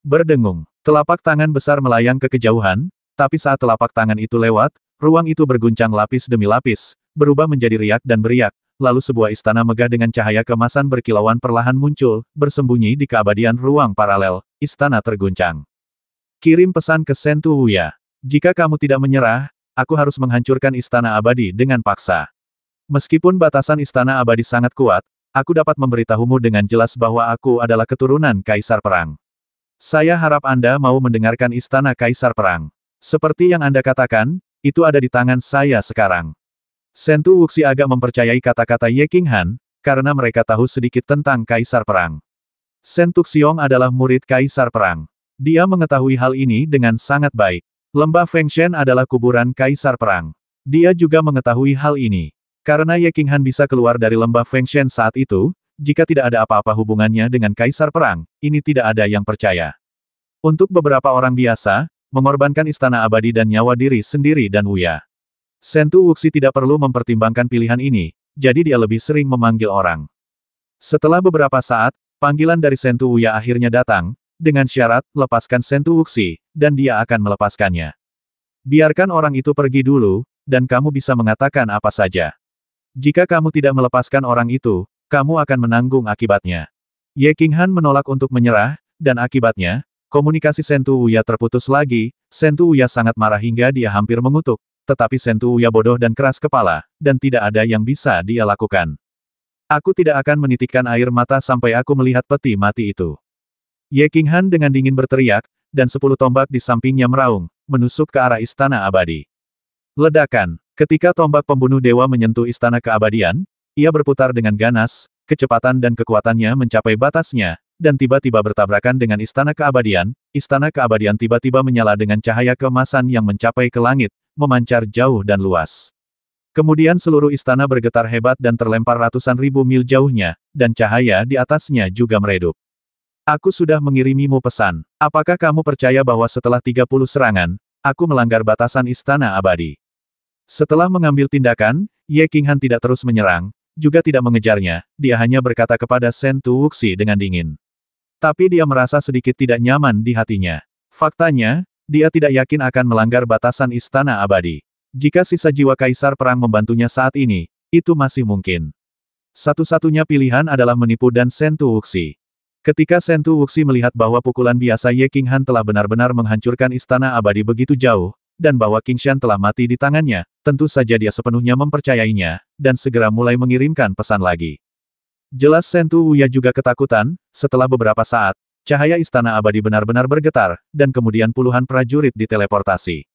Speaker 1: Berdengung, telapak tangan besar melayang ke kejauhan, tapi saat telapak tangan itu lewat, ruang itu berguncang lapis demi lapis, berubah menjadi riak dan beriak, lalu sebuah istana megah dengan cahaya kemasan berkilauan perlahan muncul, bersembunyi di keabadian ruang paralel, istana terguncang. Kirim pesan ke Sentuhuya. Jika kamu tidak menyerah, aku harus menghancurkan istana abadi dengan paksa. Meskipun batasan istana abadi sangat kuat, aku dapat memberitahumu dengan jelas bahwa aku adalah keturunan Kaisar Perang. Saya harap Anda mau mendengarkan istana Kaisar Perang. Seperti yang Anda katakan, itu ada di tangan saya sekarang. Sentu Wuxi agak mempercayai kata-kata Ye King Han, karena mereka tahu sedikit tentang Kaisar Perang. Sentu Xiong adalah murid Kaisar Perang. Dia mengetahui hal ini dengan sangat baik. Lembah Shen adalah kuburan kaisar perang. Dia juga mengetahui hal ini. Karena Ye Han bisa keluar dari lembah Shen saat itu, jika tidak ada apa-apa hubungannya dengan kaisar perang, ini tidak ada yang percaya. Untuk beberapa orang biasa, mengorbankan istana abadi dan nyawa diri sendiri dan Wuya. Sentu Wuxi tidak perlu mempertimbangkan pilihan ini, jadi dia lebih sering memanggil orang. Setelah beberapa saat, panggilan dari Sentu Wuya akhirnya datang, dengan syarat, lepaskan Sentu Wuxi, dan dia akan melepaskannya. Biarkan orang itu pergi dulu, dan kamu bisa mengatakan apa saja. Jika kamu tidak melepaskan orang itu, kamu akan menanggung akibatnya. Ye Qinghan menolak untuk menyerah, dan akibatnya, komunikasi Sentu Uya terputus lagi, Sentu Uya sangat marah hingga dia hampir mengutuk, tetapi Sentu Uya bodoh dan keras kepala, dan tidak ada yang bisa dia lakukan. Aku tidak akan menitikkan air mata sampai aku melihat peti mati itu. Ye Qinghan dengan dingin berteriak, dan sepuluh tombak di sampingnya meraung, menusuk ke arah istana abadi. Ledakan, ketika tombak pembunuh dewa menyentuh istana keabadian, ia berputar dengan ganas, kecepatan dan kekuatannya mencapai batasnya, dan tiba-tiba bertabrakan dengan istana keabadian, istana keabadian tiba-tiba menyala dengan cahaya kemasan yang mencapai ke langit, memancar jauh dan luas. Kemudian seluruh istana bergetar hebat dan terlempar ratusan ribu mil jauhnya, dan cahaya di atasnya juga meredup. Aku sudah mengirimimu pesan. Apakah kamu percaya bahwa setelah 30 serangan, aku melanggar batasan istana abadi? Setelah mengambil tindakan, Ye Qinghan tidak terus menyerang, juga tidak mengejarnya, dia hanya berkata kepada Shen Tu Wuxi dengan dingin. Tapi dia merasa sedikit tidak nyaman di hatinya. Faktanya, dia tidak yakin akan melanggar batasan istana abadi. Jika sisa jiwa kaisar perang membantunya saat ini, itu masih mungkin. Satu-satunya pilihan adalah menipu dan Tu Wuxi. Ketika Sentu Wuxi melihat bahwa pukulan biasa Ye King Han telah benar-benar menghancurkan istana abadi begitu jauh, dan bahwa King Shan telah mati di tangannya, tentu saja dia sepenuhnya mempercayainya, dan segera mulai mengirimkan pesan lagi. Jelas Sentu Wuya juga ketakutan, setelah beberapa saat, cahaya istana abadi benar-benar bergetar, dan kemudian puluhan prajurit diteleportasi.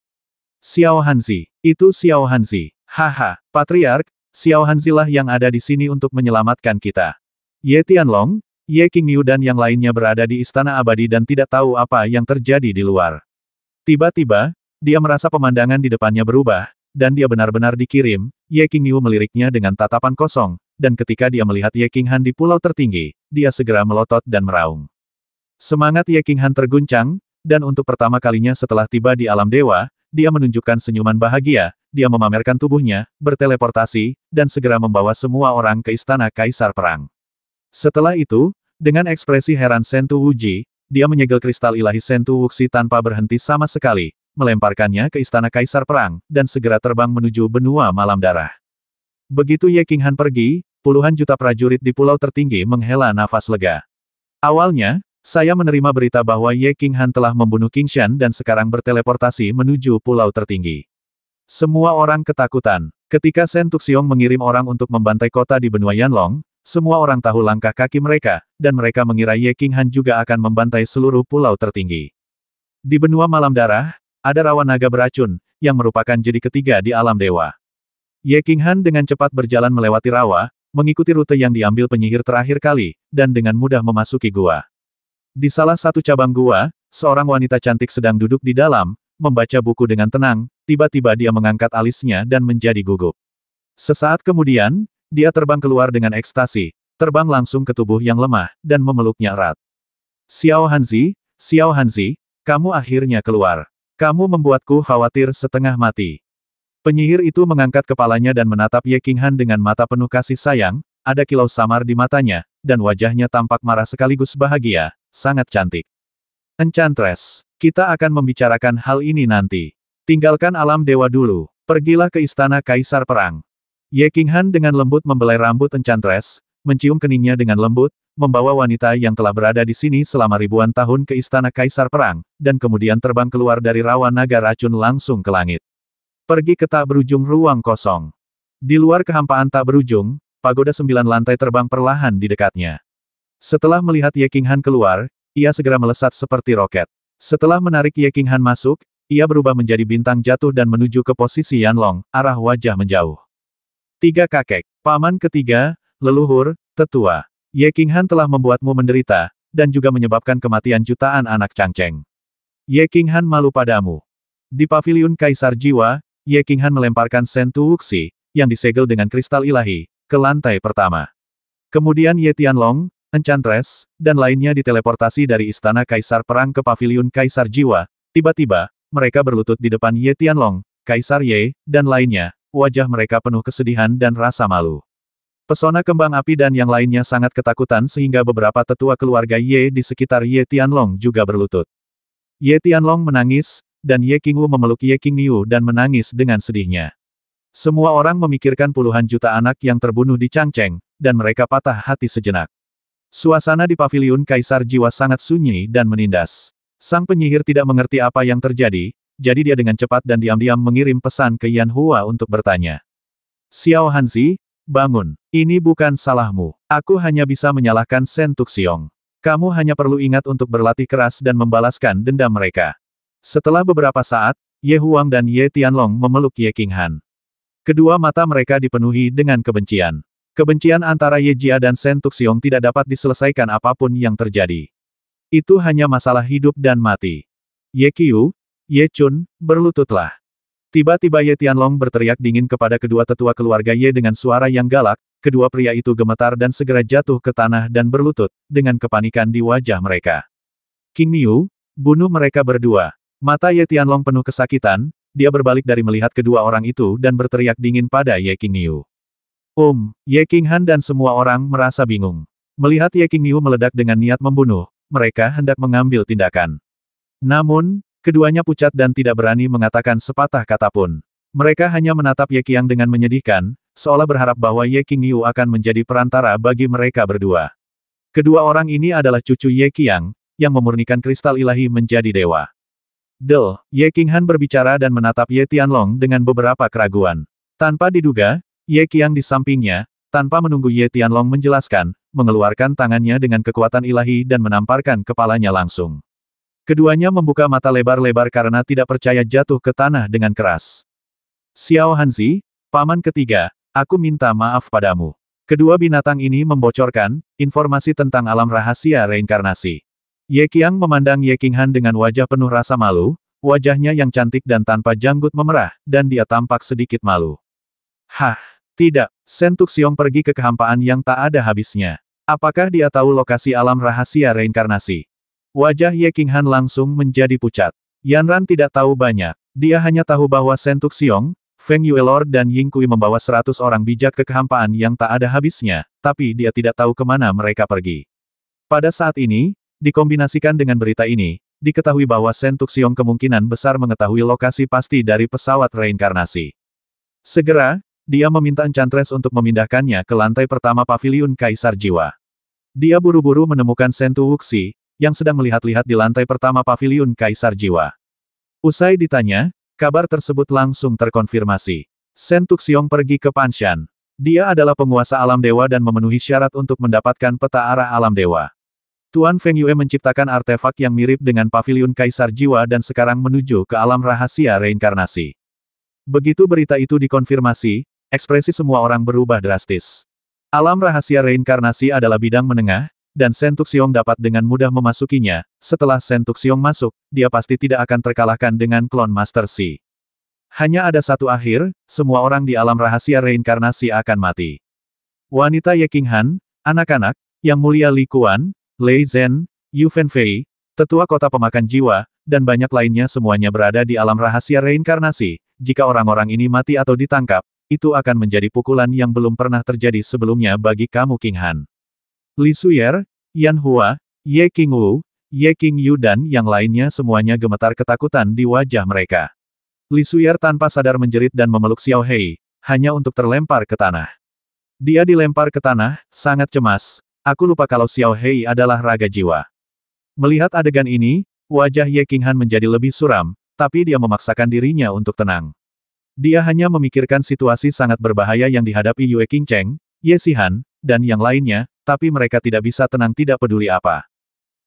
Speaker 1: Xiao Hanzi, itu Xiao Hanzi, haha, Patriark, Xiao lah yang ada di sini untuk menyelamatkan kita. Ye Tianlong, Ye Qingyu dan yang lainnya berada di istana abadi dan tidak tahu apa yang terjadi di luar. Tiba-tiba, dia merasa pemandangan di depannya berubah, dan dia benar-benar dikirim, Ye Qingyu meliriknya dengan tatapan kosong, dan ketika dia melihat Ye Han di pulau tertinggi, dia segera melotot dan meraung. Semangat Ye Han terguncang, dan untuk pertama kalinya setelah tiba di alam dewa, dia menunjukkan senyuman bahagia, dia memamerkan tubuhnya, berteleportasi, dan segera membawa semua orang ke istana kaisar perang. Setelah itu, dengan ekspresi heran Sentu Wuji, dia menyegel kristal ilahi Sentu Wuxi tanpa berhenti sama sekali, melemparkannya ke istana kaisar perang, dan segera terbang menuju benua malam darah. Begitu Ye Qinghan pergi, puluhan juta prajurit di pulau tertinggi menghela nafas lega. Awalnya, saya menerima berita bahwa Ye Qinghan telah membunuh Qingshan dan sekarang berteleportasi menuju pulau tertinggi. Semua orang ketakutan. Ketika Sen Tuxiong mengirim orang untuk membantai kota di benua Yanlong, semua orang tahu langkah kaki mereka, dan mereka mengira Ye King Han juga akan membantai seluruh pulau tertinggi. Di benua malam darah, ada rawa naga beracun, yang merupakan jadi ketiga di alam dewa. Ye King Han dengan cepat berjalan melewati rawa, mengikuti rute yang diambil penyihir terakhir kali, dan dengan mudah memasuki gua. Di salah satu cabang gua, seorang wanita cantik sedang duduk di dalam, membaca buku dengan tenang, tiba-tiba dia mengangkat alisnya dan menjadi gugup. Sesaat kemudian, dia terbang keluar dengan ekstasi, terbang langsung ke tubuh yang lemah, dan memeluknya erat. Xiao Hanzi, Xiao Hanzi, kamu akhirnya keluar. Kamu membuatku khawatir setengah mati. Penyihir itu mengangkat kepalanya dan menatap Ye Qinghan dengan mata penuh kasih sayang, ada kilau samar di matanya, dan wajahnya tampak marah sekaligus bahagia, sangat cantik. Enchantress, kita akan membicarakan hal ini nanti. Tinggalkan alam dewa dulu, pergilah ke istana kaisar perang. Ye Qinghan dengan lembut membelai rambut Enchantress, mencium keningnya dengan lembut, membawa wanita yang telah berada di sini selama ribuan tahun ke Istana Kaisar Perang, dan kemudian terbang keluar dari rawa naga racun langsung ke langit. Pergi ke tak berujung ruang kosong. Di luar kehampaan tak berujung, pagoda sembilan lantai terbang perlahan di dekatnya. Setelah melihat Ye Qinghan keluar, ia segera melesat seperti roket. Setelah menarik Ye Qinghan masuk, ia berubah menjadi bintang jatuh dan menuju ke posisi Yanlong, arah wajah menjauh. Tiga kakek, paman ketiga, leluhur, tetua. Ye Qinghan telah membuatmu menderita, dan juga menyebabkan kematian jutaan anak cangceng. Ye Qinghan malu padamu. Di paviliun Kaisar Jiwa, Ye Qinghan melemparkan Sentu Wuxi, yang disegel dengan kristal ilahi, ke lantai pertama. Kemudian Ye Tianlong, Enchantress, dan lainnya diteleportasi dari Istana Kaisar Perang ke paviliun Kaisar Jiwa. Tiba-tiba, mereka berlutut di depan Ye Tianlong, Kaisar Ye, dan lainnya, wajah mereka penuh kesedihan dan rasa malu. Pesona kembang api dan yang lainnya sangat ketakutan sehingga beberapa tetua keluarga Ye di sekitar Ye Tianlong juga berlutut. Ye Tianlong menangis, dan Ye Qingwu memeluk Ye Qingniu dan menangis dengan sedihnya. Semua orang memikirkan puluhan juta anak yang terbunuh di Changcheng, dan mereka patah hati sejenak. Suasana di paviliun Kaisar Jiwa sangat sunyi dan menindas. Sang penyihir tidak mengerti apa yang terjadi, jadi dia dengan cepat dan diam-diam mengirim pesan ke Yan Hua untuk bertanya. Xiao Hanzi, bangun. Ini bukan salahmu. Aku hanya bisa menyalahkan Shen Tuxiong. Kamu hanya perlu ingat untuk berlatih keras dan membalaskan dendam mereka. Setelah beberapa saat, Ye Huang dan Ye Tianlong memeluk Ye Qinghan. Kedua mata mereka dipenuhi dengan kebencian. Kebencian antara Ye Jia dan Shen Tuxiong tidak dapat diselesaikan apapun yang terjadi. Itu hanya masalah hidup dan mati. Ye Qiu, Ye Chun, berlututlah. Tiba-tiba Ye Tianlong berteriak dingin kepada kedua tetua keluarga Ye dengan suara yang galak, kedua pria itu gemetar dan segera jatuh ke tanah dan berlutut, dengan kepanikan di wajah mereka. King Niu, bunuh mereka berdua. Mata Ye Tianlong penuh kesakitan, dia berbalik dari melihat kedua orang itu dan berteriak dingin pada Ye King Niu. Um, Ye King Han dan semua orang merasa bingung. Melihat Ye King Niu meledak dengan niat membunuh, mereka hendak mengambil tindakan. Namun, Keduanya pucat dan tidak berani mengatakan sepatah kata pun. Mereka hanya menatap Ye Qiang dengan menyedihkan, seolah berharap bahwa Ye King Yu akan menjadi perantara bagi mereka berdua. Kedua orang ini adalah cucu Ye Qiang, yang memurnikan kristal ilahi menjadi dewa. Del, Ye Qing Han berbicara dan menatap Ye Tianlong dengan beberapa keraguan. Tanpa diduga, Ye Qiang di sampingnya, tanpa menunggu Ye Tianlong menjelaskan, mengeluarkan tangannya dengan kekuatan ilahi dan menamparkan kepalanya langsung. Keduanya membuka mata lebar-lebar karena tidak percaya jatuh ke tanah dengan keras. Xiao Hanzi, paman ketiga, aku minta maaf padamu. Kedua binatang ini membocorkan informasi tentang alam rahasia reinkarnasi. Ye Qiang memandang Ye Qinghan dengan wajah penuh rasa malu, wajahnya yang cantik dan tanpa janggut memerah, dan dia tampak sedikit malu. Hah, tidak, Sentuk Xiong pergi ke kehampaan yang tak ada habisnya. Apakah dia tahu lokasi alam rahasia reinkarnasi? Wajah Ye Qinghan langsung menjadi pucat. Yan Ran tidak tahu banyak. Dia hanya tahu bahwa Sentuk Xiong, Feng Yuelor dan Ying Kui membawa seratus orang bijak ke kehampaan yang tak ada habisnya, tapi dia tidak tahu kemana mereka pergi. Pada saat ini, dikombinasikan dengan berita ini, diketahui bahwa Sentuk Xiong kemungkinan besar mengetahui lokasi pasti dari pesawat reinkarnasi. Segera, dia meminta Enchantress untuk memindahkannya ke lantai pertama paviliun Kaisar Jiwa. Dia buru-buru menemukan Sentu Wuxi, yang sedang melihat-lihat di lantai pertama paviliun Kaisar Jiwa. Usai ditanya, kabar tersebut langsung terkonfirmasi. Shen Tuxiong pergi ke Panshan. Dia adalah penguasa alam dewa dan memenuhi syarat untuk mendapatkan peta arah alam dewa. Tuan Feng Yue menciptakan artefak yang mirip dengan paviliun Kaisar Jiwa dan sekarang menuju ke alam rahasia reinkarnasi. Begitu berita itu dikonfirmasi, ekspresi semua orang berubah drastis. Alam rahasia reinkarnasi adalah bidang menengah, dan Sentuk Xiong dapat dengan mudah memasukinya, setelah Sentuk Xiong masuk, dia pasti tidak akan terkalahkan dengan klon Master si. Hanya ada satu akhir, semua orang di alam rahasia reinkarnasi akan mati. Wanita Ye King Han, anak-anak, yang mulia Li Kuan, Lei Zhen, Yu Fei, tetua kota pemakan jiwa, dan banyak lainnya semuanya berada di alam rahasia reinkarnasi, jika orang-orang ini mati atau ditangkap, itu akan menjadi pukulan yang belum pernah terjadi sebelumnya bagi kamu King Han. Li Suyer, Yan Hua, Ye King Wu, Ye King Yu dan yang lainnya semuanya gemetar ketakutan di wajah mereka. Li Suyer tanpa sadar menjerit dan memeluk Xiao Hei, hanya untuk terlempar ke tanah. Dia dilempar ke tanah, sangat cemas. Aku lupa kalau Xiao Hei adalah raga jiwa. Melihat adegan ini, wajah Ye King Han menjadi lebih suram, tapi dia memaksakan dirinya untuk tenang. Dia hanya memikirkan situasi sangat berbahaya yang dihadapi Yue Cheng, Ye Sihan, dan yang lainnya, tapi mereka tidak bisa tenang tidak peduli apa.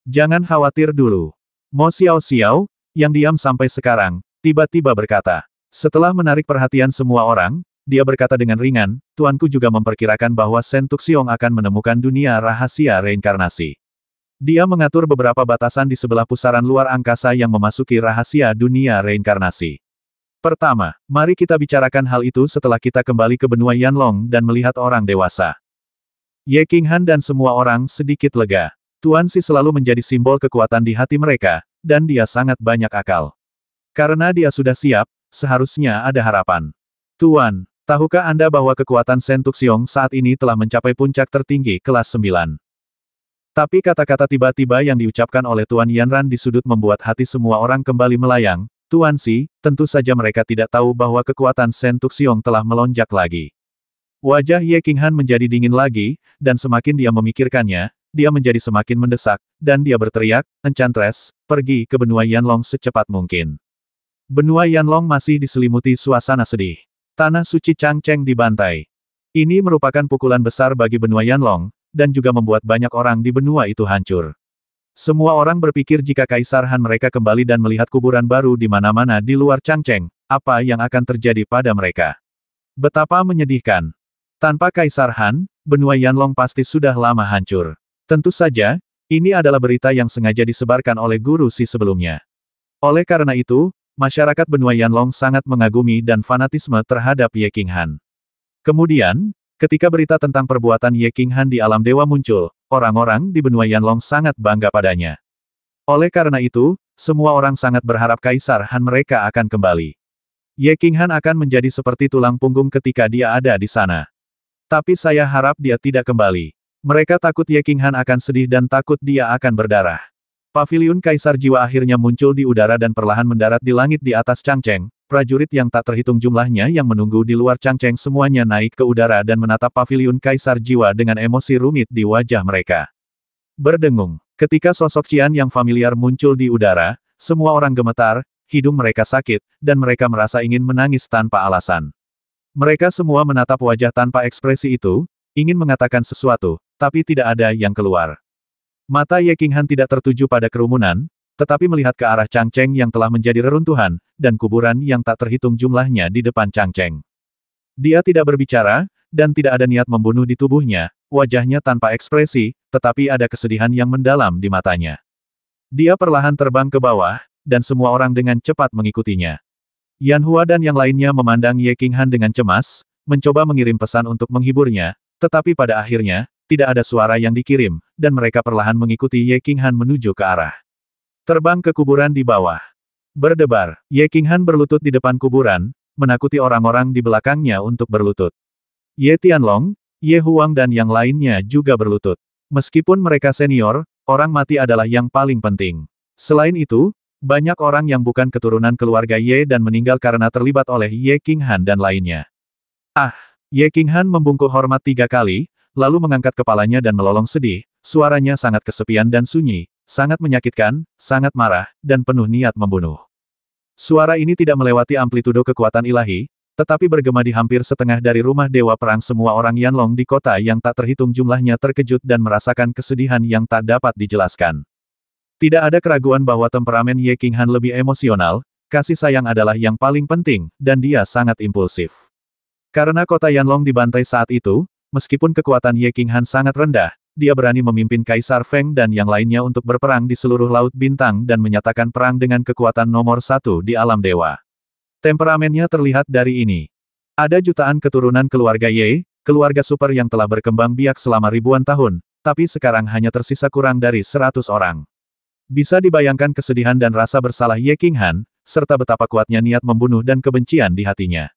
Speaker 1: Jangan khawatir dulu. Mo Xiao Xiao, yang diam sampai sekarang, tiba-tiba berkata. Setelah menarik perhatian semua orang, dia berkata dengan ringan, Tuanku juga memperkirakan bahwa Shen Tuxiong akan menemukan dunia rahasia reinkarnasi. Dia mengatur beberapa batasan di sebelah pusaran luar angkasa yang memasuki rahasia dunia reinkarnasi. Pertama, mari kita bicarakan hal itu setelah kita kembali ke benua Yanlong dan melihat orang dewasa. Ye Han dan semua orang sedikit lega. Tuan Si selalu menjadi simbol kekuatan di hati mereka, dan dia sangat banyak akal. Karena dia sudah siap, seharusnya ada harapan. Tuan, tahukah Anda bahwa kekuatan Sentuk Xiong saat ini telah mencapai puncak tertinggi kelas 9? Tapi kata-kata tiba-tiba yang diucapkan oleh Tuan Yanran di sudut membuat hati semua orang kembali melayang, Tuan Si, tentu saja mereka tidak tahu bahwa kekuatan Sentuk Xiong telah melonjak lagi. Wajah Ye Qinghan menjadi dingin lagi, dan semakin dia memikirkannya, dia menjadi semakin mendesak, dan dia berteriak, Enchantress, pergi ke benua Yanlong secepat mungkin. Benua Yanlong masih diselimuti suasana sedih. Tanah suci Changcheng dibantai. Ini merupakan pukulan besar bagi benua Yanlong, dan juga membuat banyak orang di benua itu hancur. Semua orang berpikir jika Kaisar Han mereka kembali dan melihat kuburan baru di mana-mana di luar Changcheng, apa yang akan terjadi pada mereka. Betapa menyedihkan. Tanpa Kaisar Han, benua Yanlong pasti sudah lama hancur. Tentu saja, ini adalah berita yang sengaja disebarkan oleh guru Si sebelumnya. Oleh karena itu, masyarakat benua Yanlong sangat mengagumi dan fanatisme terhadap Ye King Han. Kemudian, ketika berita tentang perbuatan Ye King Han di alam dewa muncul, orang-orang di benua Yanlong sangat bangga padanya. Oleh karena itu, semua orang sangat berharap Kaisar Han mereka akan kembali. Ye King Han akan menjadi seperti tulang punggung ketika dia ada di sana. Tapi saya harap dia tidak kembali. Mereka takut Ye Qinghan akan sedih dan takut dia akan berdarah. Paviliun Kaisar Jiwa akhirnya muncul di udara dan perlahan mendarat di langit di atas Changcheng, prajurit yang tak terhitung jumlahnya yang menunggu di luar Changcheng semuanya naik ke udara dan menatap paviliun Kaisar Jiwa dengan emosi rumit di wajah mereka. Berdengung, ketika sosok Cian yang familiar muncul di udara, semua orang gemetar, hidung mereka sakit, dan mereka merasa ingin menangis tanpa alasan. Mereka semua menatap wajah tanpa ekspresi itu, ingin mengatakan sesuatu, tapi tidak ada yang keluar. Mata Ye Qinghan tidak tertuju pada kerumunan, tetapi melihat ke arah Chang Cheng yang telah menjadi reruntuhan, dan kuburan yang tak terhitung jumlahnya di depan Chang Cheng. Dia tidak berbicara, dan tidak ada niat membunuh di tubuhnya, wajahnya tanpa ekspresi, tetapi ada kesedihan yang mendalam di matanya. Dia perlahan terbang ke bawah, dan semua orang dengan cepat mengikutinya. Yan Hua dan yang lainnya memandang Ye Qinghan dengan cemas, mencoba mengirim pesan untuk menghiburnya, tetapi pada akhirnya, tidak ada suara yang dikirim, dan mereka perlahan mengikuti Ye Qinghan menuju ke arah. Terbang ke kuburan di bawah. Berdebar, Ye Qinghan berlutut di depan kuburan, menakuti orang-orang di belakangnya untuk berlutut. Ye Tianlong, Ye Huang dan yang lainnya juga berlutut. Meskipun mereka senior, orang mati adalah yang paling penting. Selain itu, banyak orang yang bukan keturunan keluarga Ye dan meninggal karena terlibat oleh Ye King Han dan lainnya. Ah! Ye King Han membungkuk hormat tiga kali, lalu mengangkat kepalanya dan melolong sedih, suaranya sangat kesepian dan sunyi, sangat menyakitkan, sangat marah, dan penuh niat membunuh. Suara ini tidak melewati amplitudo kekuatan ilahi, tetapi bergema di hampir setengah dari rumah dewa perang semua orang Yanlong di kota yang tak terhitung jumlahnya terkejut dan merasakan kesedihan yang tak dapat dijelaskan. Tidak ada keraguan bahwa temperamen Ye King Han lebih emosional, kasih sayang adalah yang paling penting, dan dia sangat impulsif. Karena kota Yanlong dibantai saat itu, meskipun kekuatan Ye King Han sangat rendah, dia berani memimpin Kaisar Feng dan yang lainnya untuk berperang di seluruh Laut Bintang dan menyatakan perang dengan kekuatan nomor satu di alam dewa. Temperamennya terlihat dari ini. Ada jutaan keturunan keluarga Ye, keluarga super yang telah berkembang biak selama ribuan tahun, tapi sekarang hanya tersisa kurang dari seratus orang. Bisa dibayangkan kesedihan dan rasa bersalah Ye King Han, serta betapa kuatnya niat membunuh dan kebencian di hatinya.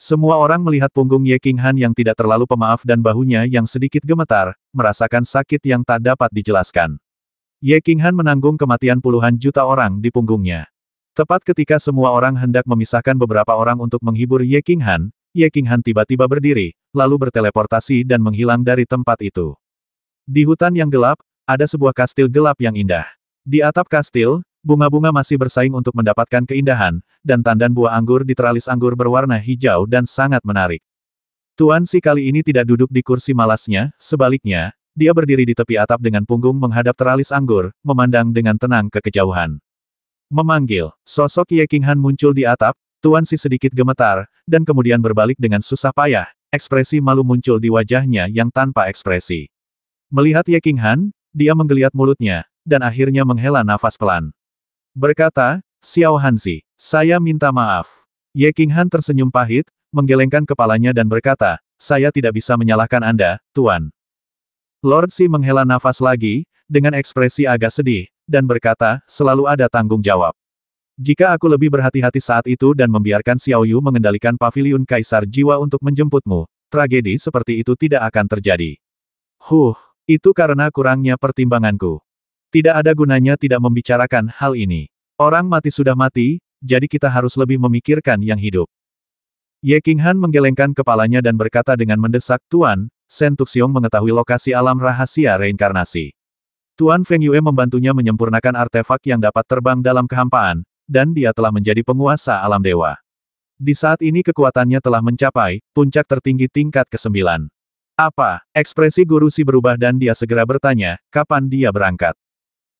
Speaker 1: Semua orang melihat punggung Ye King Han yang tidak terlalu pemaaf dan bahunya yang sedikit gemetar, merasakan sakit yang tak dapat dijelaskan. Ye King Han menanggung kematian puluhan juta orang di punggungnya. Tepat ketika semua orang hendak memisahkan beberapa orang untuk menghibur Ye King Han, Ye King Han tiba-tiba berdiri, lalu berteleportasi dan menghilang dari tempat itu. Di hutan yang gelap, ada sebuah kastil gelap yang indah. Di atap kastil, bunga-bunga masih bersaing untuk mendapatkan keindahan, dan tandan buah anggur di teralis anggur berwarna hijau dan sangat menarik. Tuan Si kali ini tidak duduk di kursi malasnya, sebaliknya, dia berdiri di tepi atap dengan punggung menghadap teralis anggur, memandang dengan tenang ke kejauhan. Memanggil, sosok Ye King Han muncul di atap, Tuan Si sedikit gemetar, dan kemudian berbalik dengan susah payah, ekspresi malu muncul di wajahnya yang tanpa ekspresi. Melihat Ye King Han, dia menggeliat mulutnya, dan akhirnya menghela nafas pelan. Berkata, Xiao Hansi, saya minta maaf. Ye Han tersenyum pahit, menggelengkan kepalanya dan berkata, saya tidak bisa menyalahkan Anda, Tuan. Lord Si menghela nafas lagi, dengan ekspresi agak sedih, dan berkata, selalu ada tanggung jawab. Jika aku lebih berhati-hati saat itu dan membiarkan Xiao Yu mengendalikan Paviliun Kaisar Jiwa untuk menjemputmu, tragedi seperti itu tidak akan terjadi. Huh, itu karena kurangnya pertimbanganku. Tidak ada gunanya tidak membicarakan hal ini. Orang mati sudah mati, jadi kita harus lebih memikirkan yang hidup. Ye Han menggelengkan kepalanya dan berkata dengan mendesak, Tuan, Shen Tuxiong mengetahui lokasi alam rahasia reinkarnasi. Tuan Feng Yue membantunya menyempurnakan artefak yang dapat terbang dalam kehampaan, dan dia telah menjadi penguasa alam dewa. Di saat ini kekuatannya telah mencapai puncak tertinggi tingkat ke-9. Apa? Ekspresi guru si berubah dan dia segera bertanya, kapan dia berangkat?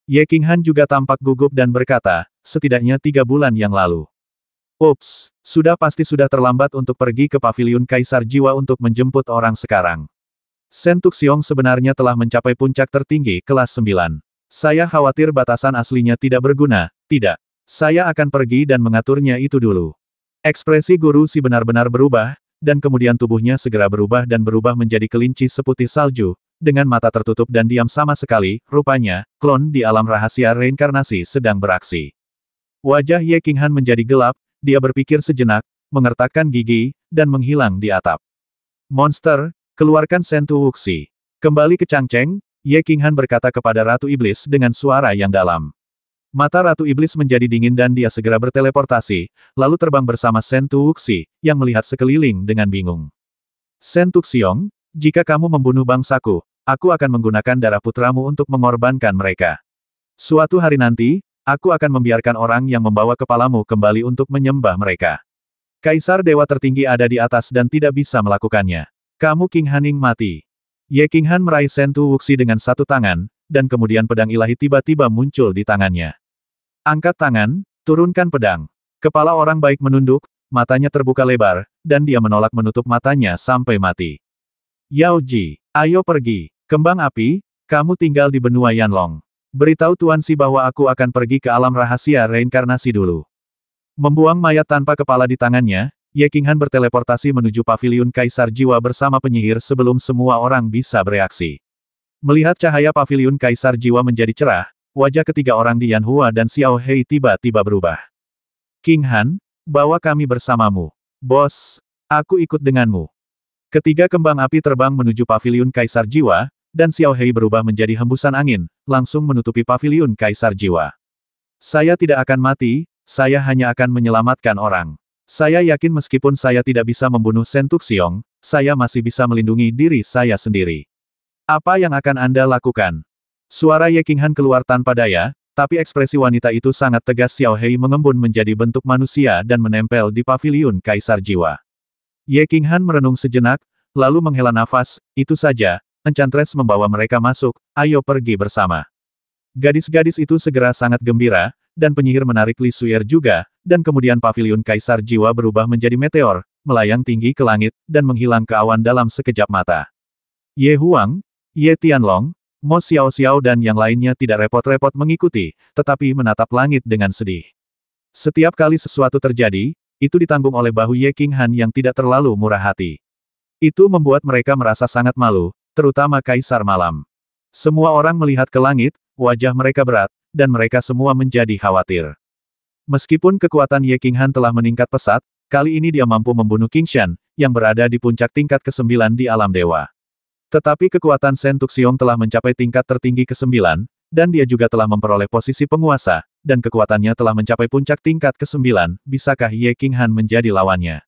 Speaker 1: Ye Qinghan juga tampak gugup dan berkata, setidaknya tiga bulan yang lalu. Ups, sudah pasti sudah terlambat untuk pergi ke paviliun Kaisar Jiwa untuk menjemput orang sekarang. Sen Tuxiong sebenarnya telah mencapai puncak tertinggi kelas 9. Saya khawatir batasan aslinya tidak berguna, tidak. Saya akan pergi dan mengaturnya itu dulu. Ekspresi guru si benar-benar berubah, dan kemudian tubuhnya segera berubah dan berubah menjadi kelinci seputih salju, dengan mata tertutup dan diam sama sekali, rupanya, klon di alam rahasia reinkarnasi sedang beraksi. Wajah Ye Qinghan menjadi gelap, dia berpikir sejenak, mengertakkan gigi, dan menghilang di atap. Monster, keluarkan Sentu Wuxi. Kembali ke Changcheng, Ye Qinghan berkata kepada Ratu Iblis dengan suara yang dalam. Mata Ratu Iblis menjadi dingin dan dia segera berteleportasi, lalu terbang bersama Sentu Wuxi, yang melihat sekeliling dengan bingung. Sentu Xiong, jika kamu membunuh bangsaku, aku akan menggunakan darah putramu untuk mengorbankan mereka. Suatu hari nanti, aku akan membiarkan orang yang membawa kepalamu kembali untuk menyembah mereka. Kaisar Dewa tertinggi ada di atas dan tidak bisa melakukannya. Kamu King Haning mati. Ye King Han meraih Sentu Wuxi dengan satu tangan, dan kemudian pedang ilahi tiba-tiba muncul di tangannya. Angkat tangan, turunkan pedang. Kepala orang baik menunduk, matanya terbuka lebar, dan dia menolak menutup matanya sampai mati. Yao Ji, ayo pergi. Kembang api, kamu tinggal di benua Yanlong. Beritahu Tuan Si bahwa aku akan pergi ke alam rahasia reinkarnasi dulu. Membuang mayat tanpa kepala di tangannya, Ye Qinghan berteleportasi menuju paviliun Kaisar Jiwa bersama penyihir sebelum semua orang bisa bereaksi. Melihat cahaya paviliun Kaisar Jiwa menjadi cerah, wajah ketiga orang di Yanhua dan Xiao Hei tiba-tiba berubah. King Han, bawa kami bersamamu. Bos, aku ikut denganmu. Ketiga kembang api terbang menuju paviliun Kaisar Jiwa, dan Xiao Hei berubah menjadi hembusan angin, langsung menutupi paviliun Kaisar Jiwa. Saya tidak akan mati, saya hanya akan menyelamatkan orang. Saya yakin meskipun saya tidak bisa membunuh Sentuk Xiong, saya masih bisa melindungi diri saya sendiri. Apa yang akan Anda lakukan? Suara Ye Qinghan keluar tanpa daya, tapi ekspresi wanita itu sangat tegas Xiao Hei mengembun menjadi bentuk manusia dan menempel di paviliun Kaisar Jiwa. Ye Qinghan merenung sejenak, lalu menghela nafas, itu saja, Enchantress membawa mereka masuk, ayo pergi bersama. Gadis-gadis itu segera sangat gembira, dan penyihir menarik Li Suyer juga, dan kemudian pavilion Kaisar Jiwa berubah menjadi meteor, melayang tinggi ke langit, dan menghilang ke awan dalam sekejap mata. Ye Huang, Ye Tianlong, Mo Xiao Xiao dan yang lainnya tidak repot-repot mengikuti, tetapi menatap langit dengan sedih. Setiap kali sesuatu terjadi, itu ditanggung oleh bahu Ye King Han yang tidak terlalu murah hati. Itu membuat mereka merasa sangat malu, terutama Kaisar Malam. Semua orang melihat ke langit, wajah mereka berat, dan mereka semua menjadi khawatir. Meskipun kekuatan Ye King Han telah meningkat pesat, kali ini dia mampu membunuh King Shan, yang berada di puncak tingkat ke-9 di alam dewa. Tetapi kekuatan Shen Tuxiong telah mencapai tingkat tertinggi ke-9, dan dia juga telah memperoleh posisi penguasa, dan kekuatannya telah mencapai puncak tingkat ke-9, bisakah Ye King Han menjadi lawannya?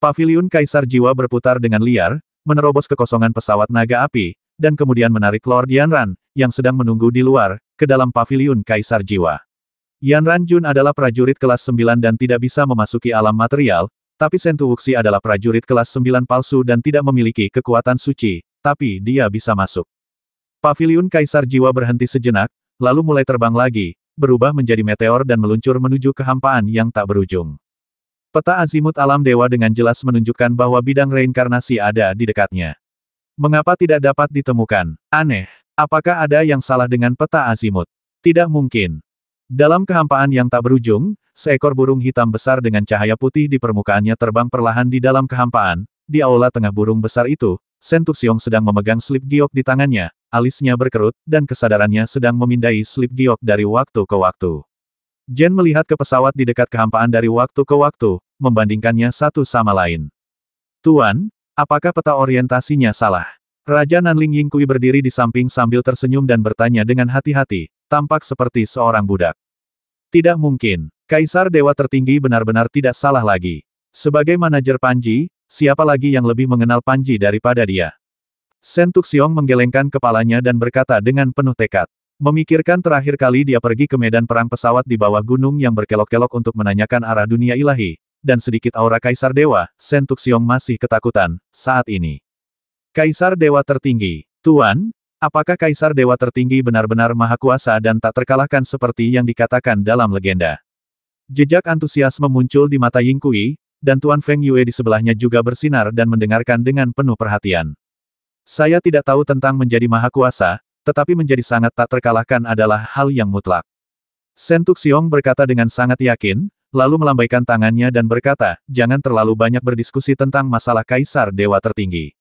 Speaker 1: Paviliun Kaisar Jiwa berputar dengan liar, menerobos kekosongan pesawat naga api, dan kemudian menarik Lord Yanran, yang sedang menunggu di luar, ke dalam paviliun Kaisar Jiwa. Yanran Jun adalah prajurit kelas 9 dan tidak bisa memasuki alam material, tapi Sentu Wuxi adalah prajurit kelas 9 palsu dan tidak memiliki kekuatan suci, tapi dia bisa masuk. Paviliun Kaisar Jiwa berhenti sejenak, lalu mulai terbang lagi, berubah menjadi meteor dan meluncur menuju kehampaan yang tak berujung. Peta azimut alam dewa dengan jelas menunjukkan bahwa bidang reinkarnasi ada di dekatnya. Mengapa tidak dapat ditemukan? Aneh. Apakah ada yang salah dengan peta azimut? Tidak mungkin. Dalam kehampaan yang tak berujung, seekor burung hitam besar dengan cahaya putih di permukaannya terbang perlahan di dalam kehampaan. Di aula tengah burung besar itu, Sentuk Siong sedang memegang slip giok di tangannya, alisnya berkerut, dan kesadarannya sedang memindai slip giok dari waktu ke waktu. Jen melihat ke pesawat di dekat kehampaan dari waktu ke waktu, membandingkannya satu sama lain. Tuan, apakah peta orientasinya salah? Raja Nanling Yingkui berdiri di samping sambil tersenyum dan bertanya dengan hati-hati, tampak seperti seorang budak. Tidak mungkin, Kaisar Dewa Tertinggi benar-benar tidak salah lagi. Sebagai manajer Panji, siapa lagi yang lebih mengenal Panji daripada dia? Sentuk Xiong menggelengkan kepalanya dan berkata dengan penuh tekad. Memikirkan terakhir kali dia pergi ke medan perang pesawat di bawah gunung yang berkelok-kelok untuk menanyakan arah dunia ilahi, dan sedikit aura Kaisar Dewa, Siung masih ketakutan, saat ini. Kaisar Dewa tertinggi, Tuan, apakah Kaisar Dewa tertinggi benar-benar maha kuasa dan tak terkalahkan seperti yang dikatakan dalam legenda? Jejak antusiasme muncul di mata Ying Kui, dan Tuan Feng Yue di sebelahnya juga bersinar dan mendengarkan dengan penuh perhatian. Saya tidak tahu tentang menjadi maha kuasa, tetapi menjadi sangat tak terkalahkan adalah hal yang mutlak. Sentuk Xiong berkata dengan sangat yakin, lalu melambaikan tangannya dan berkata, jangan terlalu banyak berdiskusi tentang masalah kaisar dewa tertinggi.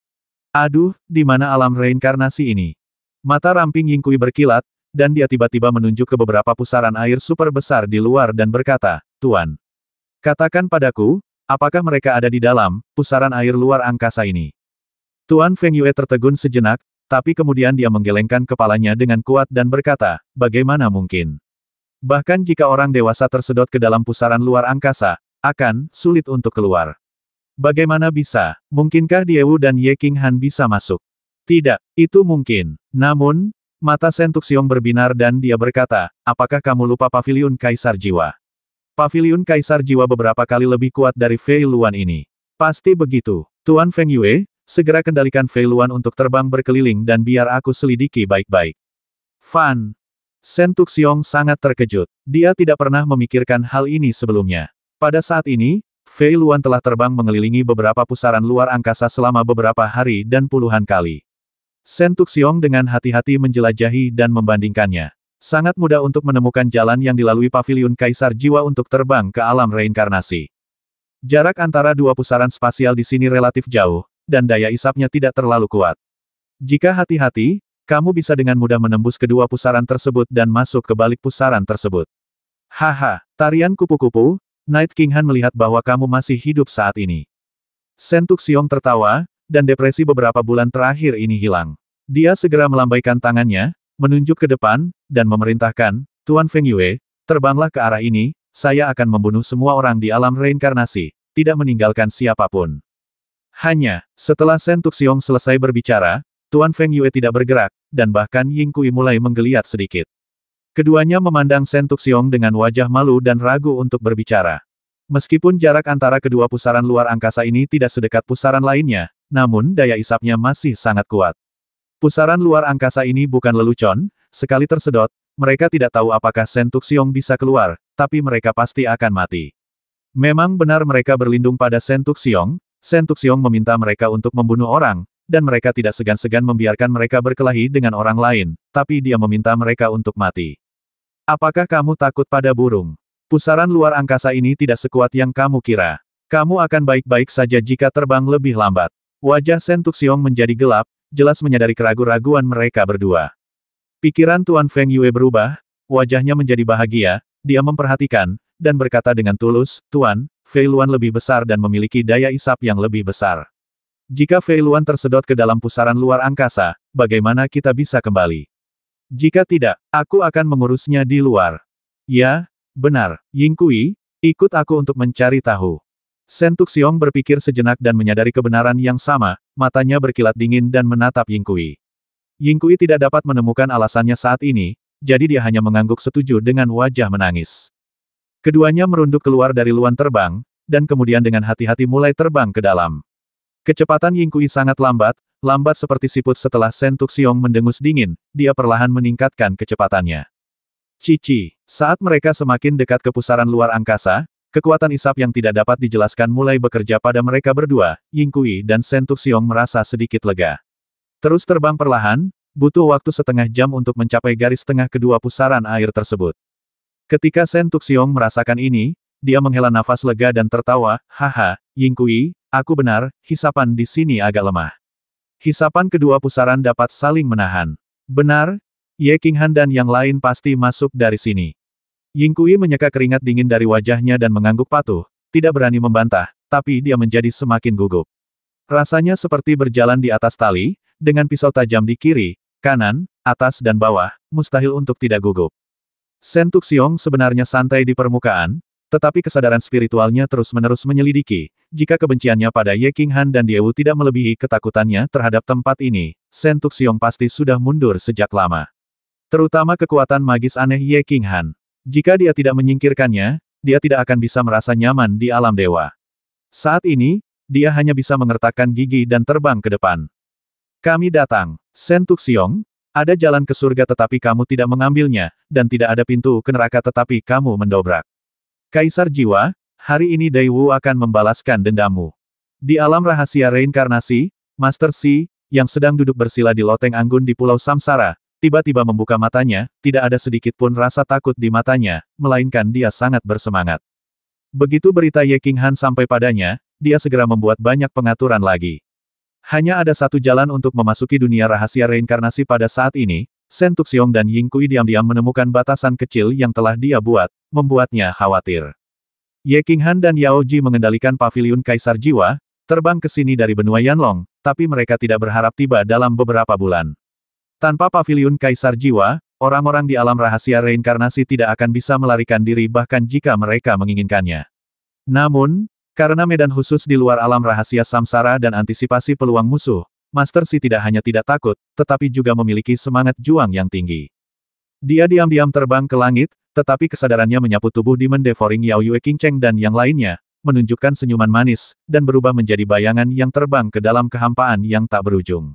Speaker 1: Aduh, di mana alam reinkarnasi ini? Mata ramping Yingkui berkilat, dan dia tiba-tiba menunjuk ke beberapa pusaran air super besar di luar dan berkata, Tuan, katakan padaku, apakah mereka ada di dalam, pusaran air luar angkasa ini? Tuan Feng Yue tertegun sejenak, tapi kemudian dia menggelengkan kepalanya dengan kuat dan berkata, bagaimana mungkin? Bahkan jika orang dewasa tersedot ke dalam pusaran luar angkasa, akan sulit untuk keluar. Bagaimana bisa? Mungkinkah Diewu dan Ye King Han bisa masuk? Tidak, itu mungkin. Namun, mata Sentuk Siong berbinar dan dia berkata, apakah kamu lupa pavilion Kaisar Jiwa? Pavilion Kaisar Jiwa beberapa kali lebih kuat dari Fei Luan ini. Pasti begitu. Tuan Feng Yue, Segera kendalikan Feiluan untuk terbang berkeliling dan biar aku selidiki baik-baik. Fan. Shen Tuxiong sangat terkejut. Dia tidak pernah memikirkan hal ini sebelumnya. Pada saat ini, Fei Luan telah terbang mengelilingi beberapa pusaran luar angkasa selama beberapa hari dan puluhan kali. Shen Tuxiong dengan hati-hati menjelajahi dan membandingkannya. Sangat mudah untuk menemukan jalan yang dilalui pavilion Kaisar Jiwa untuk terbang ke alam reinkarnasi. Jarak antara dua pusaran spasial di sini relatif jauh, dan daya isapnya tidak terlalu kuat. Jika hati-hati, kamu bisa dengan mudah menembus kedua pusaran tersebut dan masuk ke balik pusaran tersebut. Haha, tarian kupu-kupu, Night King Han melihat bahwa kamu masih hidup saat ini. Sentuk Xiong tertawa, dan depresi beberapa bulan terakhir ini hilang. Dia segera melambaikan tangannya, menunjuk ke depan, dan memerintahkan, Tuan Feng Yue, terbanglah ke arah ini, saya akan membunuh semua orang di alam reinkarnasi, tidak meninggalkan siapapun. Hanya, setelah Shen Tuxiong selesai berbicara, Tuan Feng Yue tidak bergerak, dan bahkan Ying Kui mulai menggeliat sedikit. Keduanya memandang Shen Tuxiong dengan wajah malu dan ragu untuk berbicara. Meskipun jarak antara kedua pusaran luar angkasa ini tidak sedekat pusaran lainnya, namun daya isapnya masih sangat kuat. Pusaran luar angkasa ini bukan lelucon, sekali tersedot, mereka tidak tahu apakah Shen Tuxiong bisa keluar, tapi mereka pasti akan mati. Memang benar mereka berlindung pada Shen Tuxiong, Shen Tuxiong meminta mereka untuk membunuh orang, dan mereka tidak segan-segan membiarkan mereka berkelahi dengan orang lain, tapi dia meminta mereka untuk mati. Apakah kamu takut pada burung? Pusaran luar angkasa ini tidak sekuat yang kamu kira. Kamu akan baik-baik saja jika terbang lebih lambat. Wajah Shen Tuxiong menjadi gelap, jelas menyadari keraguan-raguan mereka berdua. Pikiran Tuan Feng Yue berubah, wajahnya menjadi bahagia, dia memperhatikan, dan berkata dengan tulus, Tuan, Fei Luan lebih besar dan memiliki daya isap yang lebih besar. Jika Fei Luan tersedot ke dalam pusaran luar angkasa, bagaimana kita bisa kembali? Jika tidak, aku akan mengurusnya di luar. Ya, benar, Ying Kui, ikut aku untuk mencari tahu. Shen Tuxiong berpikir sejenak dan menyadari kebenaran yang sama, matanya berkilat dingin dan menatap Ying Kui. Ying Kui tidak dapat menemukan alasannya saat ini, jadi dia hanya mengangguk setuju dengan wajah menangis. Keduanya merunduk keluar dari luan terbang, dan kemudian dengan hati-hati mulai terbang ke dalam. Kecepatan Ying Kui sangat lambat, lambat seperti siput setelah Shen Tuxiong mendengus dingin, dia perlahan meningkatkan kecepatannya. Cici, saat mereka semakin dekat ke pusaran luar angkasa, kekuatan isap yang tidak dapat dijelaskan mulai bekerja pada mereka berdua, Ying Kui dan Shen Tuxiong merasa sedikit lega. Terus terbang perlahan, butuh waktu setengah jam untuk mencapai garis tengah kedua pusaran air tersebut. Ketika Shen Tuxiong merasakan ini, dia menghela nafas lega dan tertawa, haha, Ying Kui, aku benar, hisapan di sini agak lemah. Hisapan kedua pusaran dapat saling menahan. Benar, Ye King Han dan yang lain pasti masuk dari sini. Ying Kui menyeka keringat dingin dari wajahnya dan mengangguk patuh, tidak berani membantah, tapi dia menjadi semakin gugup. Rasanya seperti berjalan di atas tali, dengan pisau tajam di kiri, kanan, atas dan bawah, mustahil untuk tidak gugup. Sentuk Tuxiong sebenarnya santai di permukaan, tetapi kesadaran spiritualnya terus-menerus menyelidiki, jika kebenciannya pada Ye King Han dan Diewu tidak melebihi ketakutannya terhadap tempat ini, Sentuk Tuxiong pasti sudah mundur sejak lama. Terutama kekuatan magis aneh Ye King Han. Jika dia tidak menyingkirkannya, dia tidak akan bisa merasa nyaman di alam dewa. Saat ini, dia hanya bisa mengertakkan gigi dan terbang ke depan. Kami datang. Sentuk Tuxiong, ada jalan ke surga tetapi kamu tidak mengambilnya, dan tidak ada pintu ke neraka tetapi kamu mendobrak. Kaisar Jiwa, hari ini Daiwu akan membalaskan dendammu. Di alam rahasia reinkarnasi, Master Si, yang sedang duduk bersila di loteng anggun di Pulau Samsara, tiba-tiba membuka matanya, tidak ada sedikit pun rasa takut di matanya, melainkan dia sangat bersemangat. Begitu berita Ye King Han sampai padanya, dia segera membuat banyak pengaturan lagi. Hanya ada satu jalan untuk memasuki dunia rahasia reinkarnasi pada saat ini, Shen Tuxiong dan Ying Kui diam-diam menemukan batasan kecil yang telah dia buat, membuatnya khawatir. Ye Qinghan dan Yao Ji mengendalikan pavilion Kaisar Jiwa, terbang ke sini dari benua Yanlong, tapi mereka tidak berharap tiba dalam beberapa bulan. Tanpa pavilion Kaisar Jiwa, orang-orang di alam rahasia reinkarnasi tidak akan bisa melarikan diri bahkan jika mereka menginginkannya. Namun, karena medan khusus di luar alam rahasia samsara dan antisipasi peluang musuh, Master Si tidak hanya tidak takut, tetapi juga memiliki semangat juang yang tinggi. Dia diam-diam terbang ke langit, tetapi kesadarannya menyapu tubuh di mendevoring Yao Yue King Cheng dan yang lainnya, menunjukkan senyuman manis, dan berubah menjadi bayangan yang terbang ke dalam kehampaan yang tak berujung.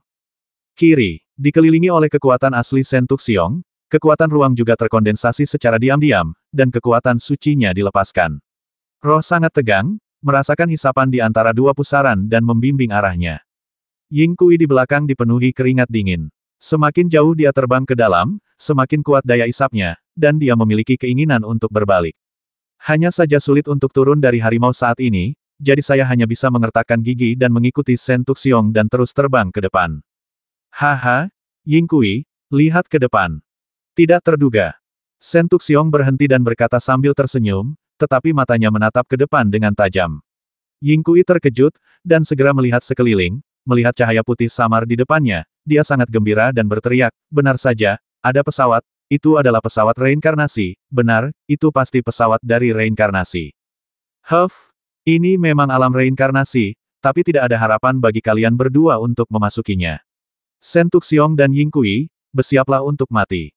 Speaker 1: Kiri, dikelilingi oleh kekuatan asli Sentuk Xiong, kekuatan ruang juga terkondensasi secara diam-diam, dan kekuatan sucinya dilepaskan. Roh sangat tegang, merasakan hisapan di antara dua pusaran dan membimbing arahnya. Ying Kui di belakang dipenuhi keringat dingin. Semakin jauh dia terbang ke dalam, semakin kuat daya isapnya, dan dia memiliki keinginan untuk berbalik. Hanya saja sulit untuk turun dari harimau saat ini, jadi saya hanya bisa mengertakkan gigi dan mengikuti Tuxiong dan terus terbang ke depan. Haha, Ying Kui, lihat ke depan. Tidak terduga. Tuxiong berhenti dan berkata sambil tersenyum, tetapi matanya menatap ke depan dengan tajam. Ying Kui terkejut, dan segera melihat sekeliling, melihat cahaya putih samar di depannya, dia sangat gembira dan berteriak, benar saja, ada pesawat, itu adalah pesawat reinkarnasi, benar, itu pasti pesawat dari reinkarnasi. Huff, ini memang alam reinkarnasi, tapi tidak ada harapan bagi kalian berdua untuk memasukinya. Sentuk Xiong dan Ying Kui, bersiaplah untuk mati.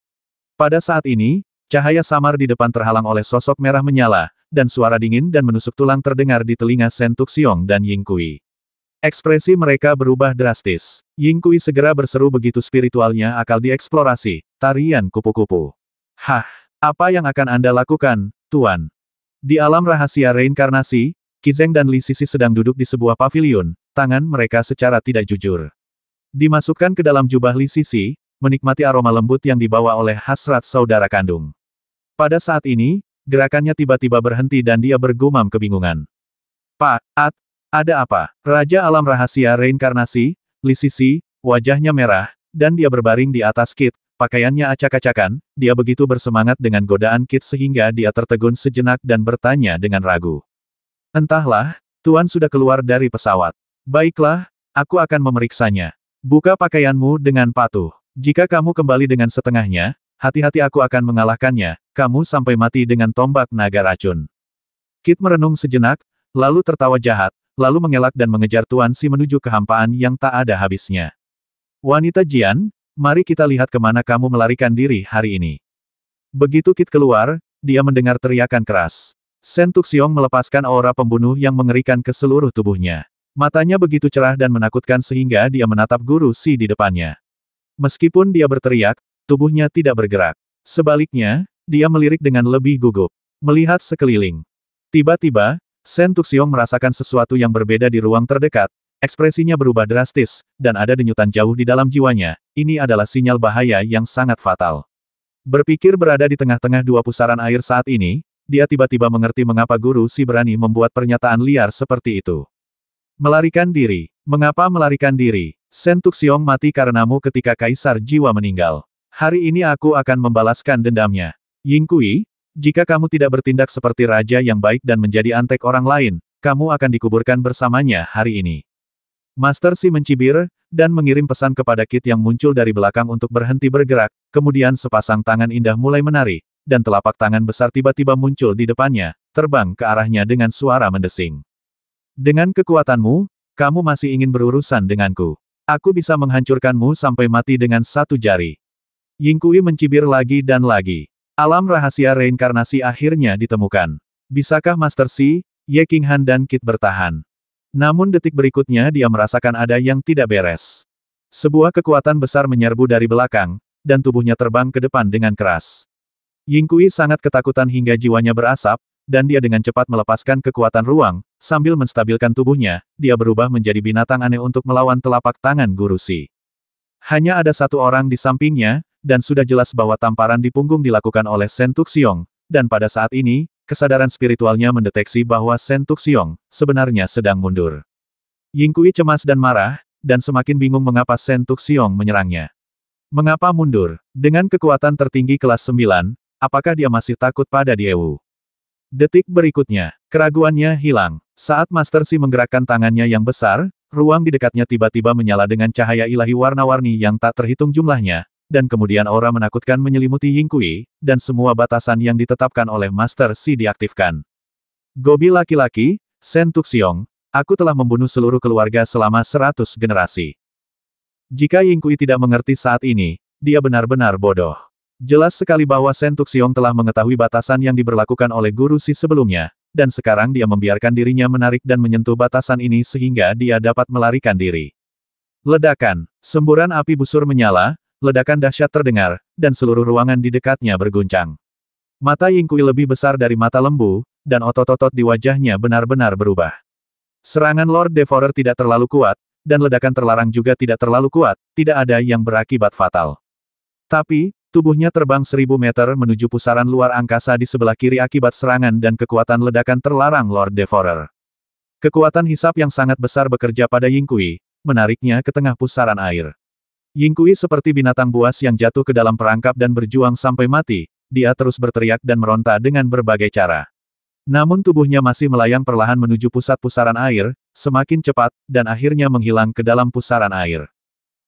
Speaker 1: Pada saat ini, Cahaya samar di depan terhalang oleh sosok merah menyala, dan suara dingin dan menusuk tulang terdengar di telinga Sentuk Tuxiong dan Ying Kui. Ekspresi mereka berubah drastis. Ying Kui segera berseru begitu spiritualnya akal dieksplorasi, tarian kupu-kupu. Hah, apa yang akan Anda lakukan, Tuan? Di alam rahasia reinkarnasi, Kizeng dan Li Sisi sedang duduk di sebuah pavilion, tangan mereka secara tidak jujur. Dimasukkan ke dalam jubah Li Sisi, menikmati aroma lembut yang dibawa oleh hasrat saudara kandung. Pada saat ini, gerakannya tiba-tiba berhenti dan dia bergumam kebingungan. Pak, At, ada apa? Raja alam rahasia reinkarnasi, Lisisi, wajahnya merah, dan dia berbaring di atas Kit, pakaiannya acak-acakan, dia begitu bersemangat dengan godaan Kit sehingga dia tertegun sejenak dan bertanya dengan ragu. Entahlah, Tuan sudah keluar dari pesawat. Baiklah, aku akan memeriksanya. Buka pakaianmu dengan patuh. Jika kamu kembali dengan setengahnya, Hati-hati aku akan mengalahkannya, kamu sampai mati dengan tombak naga racun. Kit merenung sejenak, lalu tertawa jahat, lalu mengelak dan mengejar Tuan Si menuju kehampaan yang tak ada habisnya. Wanita Jian, mari kita lihat kemana kamu melarikan diri hari ini. Begitu Kit keluar, dia mendengar teriakan keras. Sen Tuxiong melepaskan aura pembunuh yang mengerikan ke seluruh tubuhnya. Matanya begitu cerah dan menakutkan sehingga dia menatap guru Si di depannya. Meskipun dia berteriak, Tubuhnya tidak bergerak. Sebaliknya, dia melirik dengan lebih gugup. Melihat sekeliling. Tiba-tiba, Sen Tuxiong merasakan sesuatu yang berbeda di ruang terdekat, ekspresinya berubah drastis, dan ada denyutan jauh di dalam jiwanya, ini adalah sinyal bahaya yang sangat fatal. Berpikir berada di tengah-tengah dua pusaran air saat ini, dia tiba-tiba mengerti mengapa guru si berani membuat pernyataan liar seperti itu. Melarikan diri. Mengapa melarikan diri? Sen Tuxiong mati karenamu ketika Kaisar Jiwa meninggal. Hari ini aku akan membalaskan dendamnya. Ying Kui, jika kamu tidak bertindak seperti raja yang baik dan menjadi antek orang lain, kamu akan dikuburkan bersamanya hari ini. Master Si mencibir, dan mengirim pesan kepada Kit yang muncul dari belakang untuk berhenti bergerak, kemudian sepasang tangan indah mulai menari, dan telapak tangan besar tiba-tiba muncul di depannya, terbang ke arahnya dengan suara mendesing. Dengan kekuatanmu, kamu masih ingin berurusan denganku. Aku bisa menghancurkanmu sampai mati dengan satu jari. Ying Kui mencibir lagi dan lagi. Alam rahasia reinkarnasi akhirnya ditemukan. Bisakah Master Si, Ye Han dan Kit bertahan? Namun detik berikutnya dia merasakan ada yang tidak beres. Sebuah kekuatan besar menyerbu dari belakang, dan tubuhnya terbang ke depan dengan keras. Ying Kui sangat ketakutan hingga jiwanya berasap, dan dia dengan cepat melepaskan kekuatan ruang, sambil menstabilkan tubuhnya, dia berubah menjadi binatang aneh untuk melawan telapak tangan Guru Si. Hanya ada satu orang di sampingnya, dan sudah jelas bahwa tamparan di punggung dilakukan oleh Sentuk Tuxiong, dan pada saat ini, kesadaran spiritualnya mendeteksi bahwa Sentuk Tuxiong sebenarnya sedang mundur. Ying Kui cemas dan marah, dan semakin bingung mengapa Sentuk Tuxiong menyerangnya. Mengapa mundur? Dengan kekuatan tertinggi kelas 9, apakah dia masih takut pada Diewu? Detik berikutnya, keraguannya hilang. Saat Master Si menggerakkan tangannya yang besar, Ruang di dekatnya tiba-tiba menyala dengan cahaya ilahi warna-warni yang tak terhitung jumlahnya, dan kemudian aura menakutkan menyelimuti Ying Kui, dan semua batasan yang ditetapkan oleh Master Si diaktifkan. Gobi laki-laki, Sen Tuxiong, aku telah membunuh seluruh keluarga selama seratus generasi. Jika Ying Kui tidak mengerti saat ini, dia benar-benar bodoh. Jelas sekali bahwa Sen Tuxiong telah mengetahui batasan yang diberlakukan oleh Guru Si sebelumnya, dan sekarang dia membiarkan dirinya menarik dan menyentuh batasan ini sehingga dia dapat melarikan diri. Ledakan, semburan api busur menyala, ledakan dahsyat terdengar, dan seluruh ruangan di dekatnya berguncang. Mata Yingkui lebih besar dari mata lembu, dan otot-otot di wajahnya benar-benar berubah. Serangan Lord Devorer tidak terlalu kuat, dan ledakan terlarang juga tidak terlalu kuat, tidak ada yang berakibat fatal. Tapi, tubuhnya terbang seribu meter menuju pusaran luar angkasa di sebelah kiri akibat serangan dan kekuatan ledakan terlarang Lord Devorer. Kekuatan hisap yang sangat besar bekerja pada Yingkui, menariknya ke tengah pusaran air. Ying Yingkui seperti binatang buas yang jatuh ke dalam perangkap dan berjuang sampai mati, dia terus berteriak dan meronta dengan berbagai cara. Namun tubuhnya masih melayang perlahan menuju pusat pusaran air, semakin cepat, dan akhirnya menghilang ke dalam pusaran air.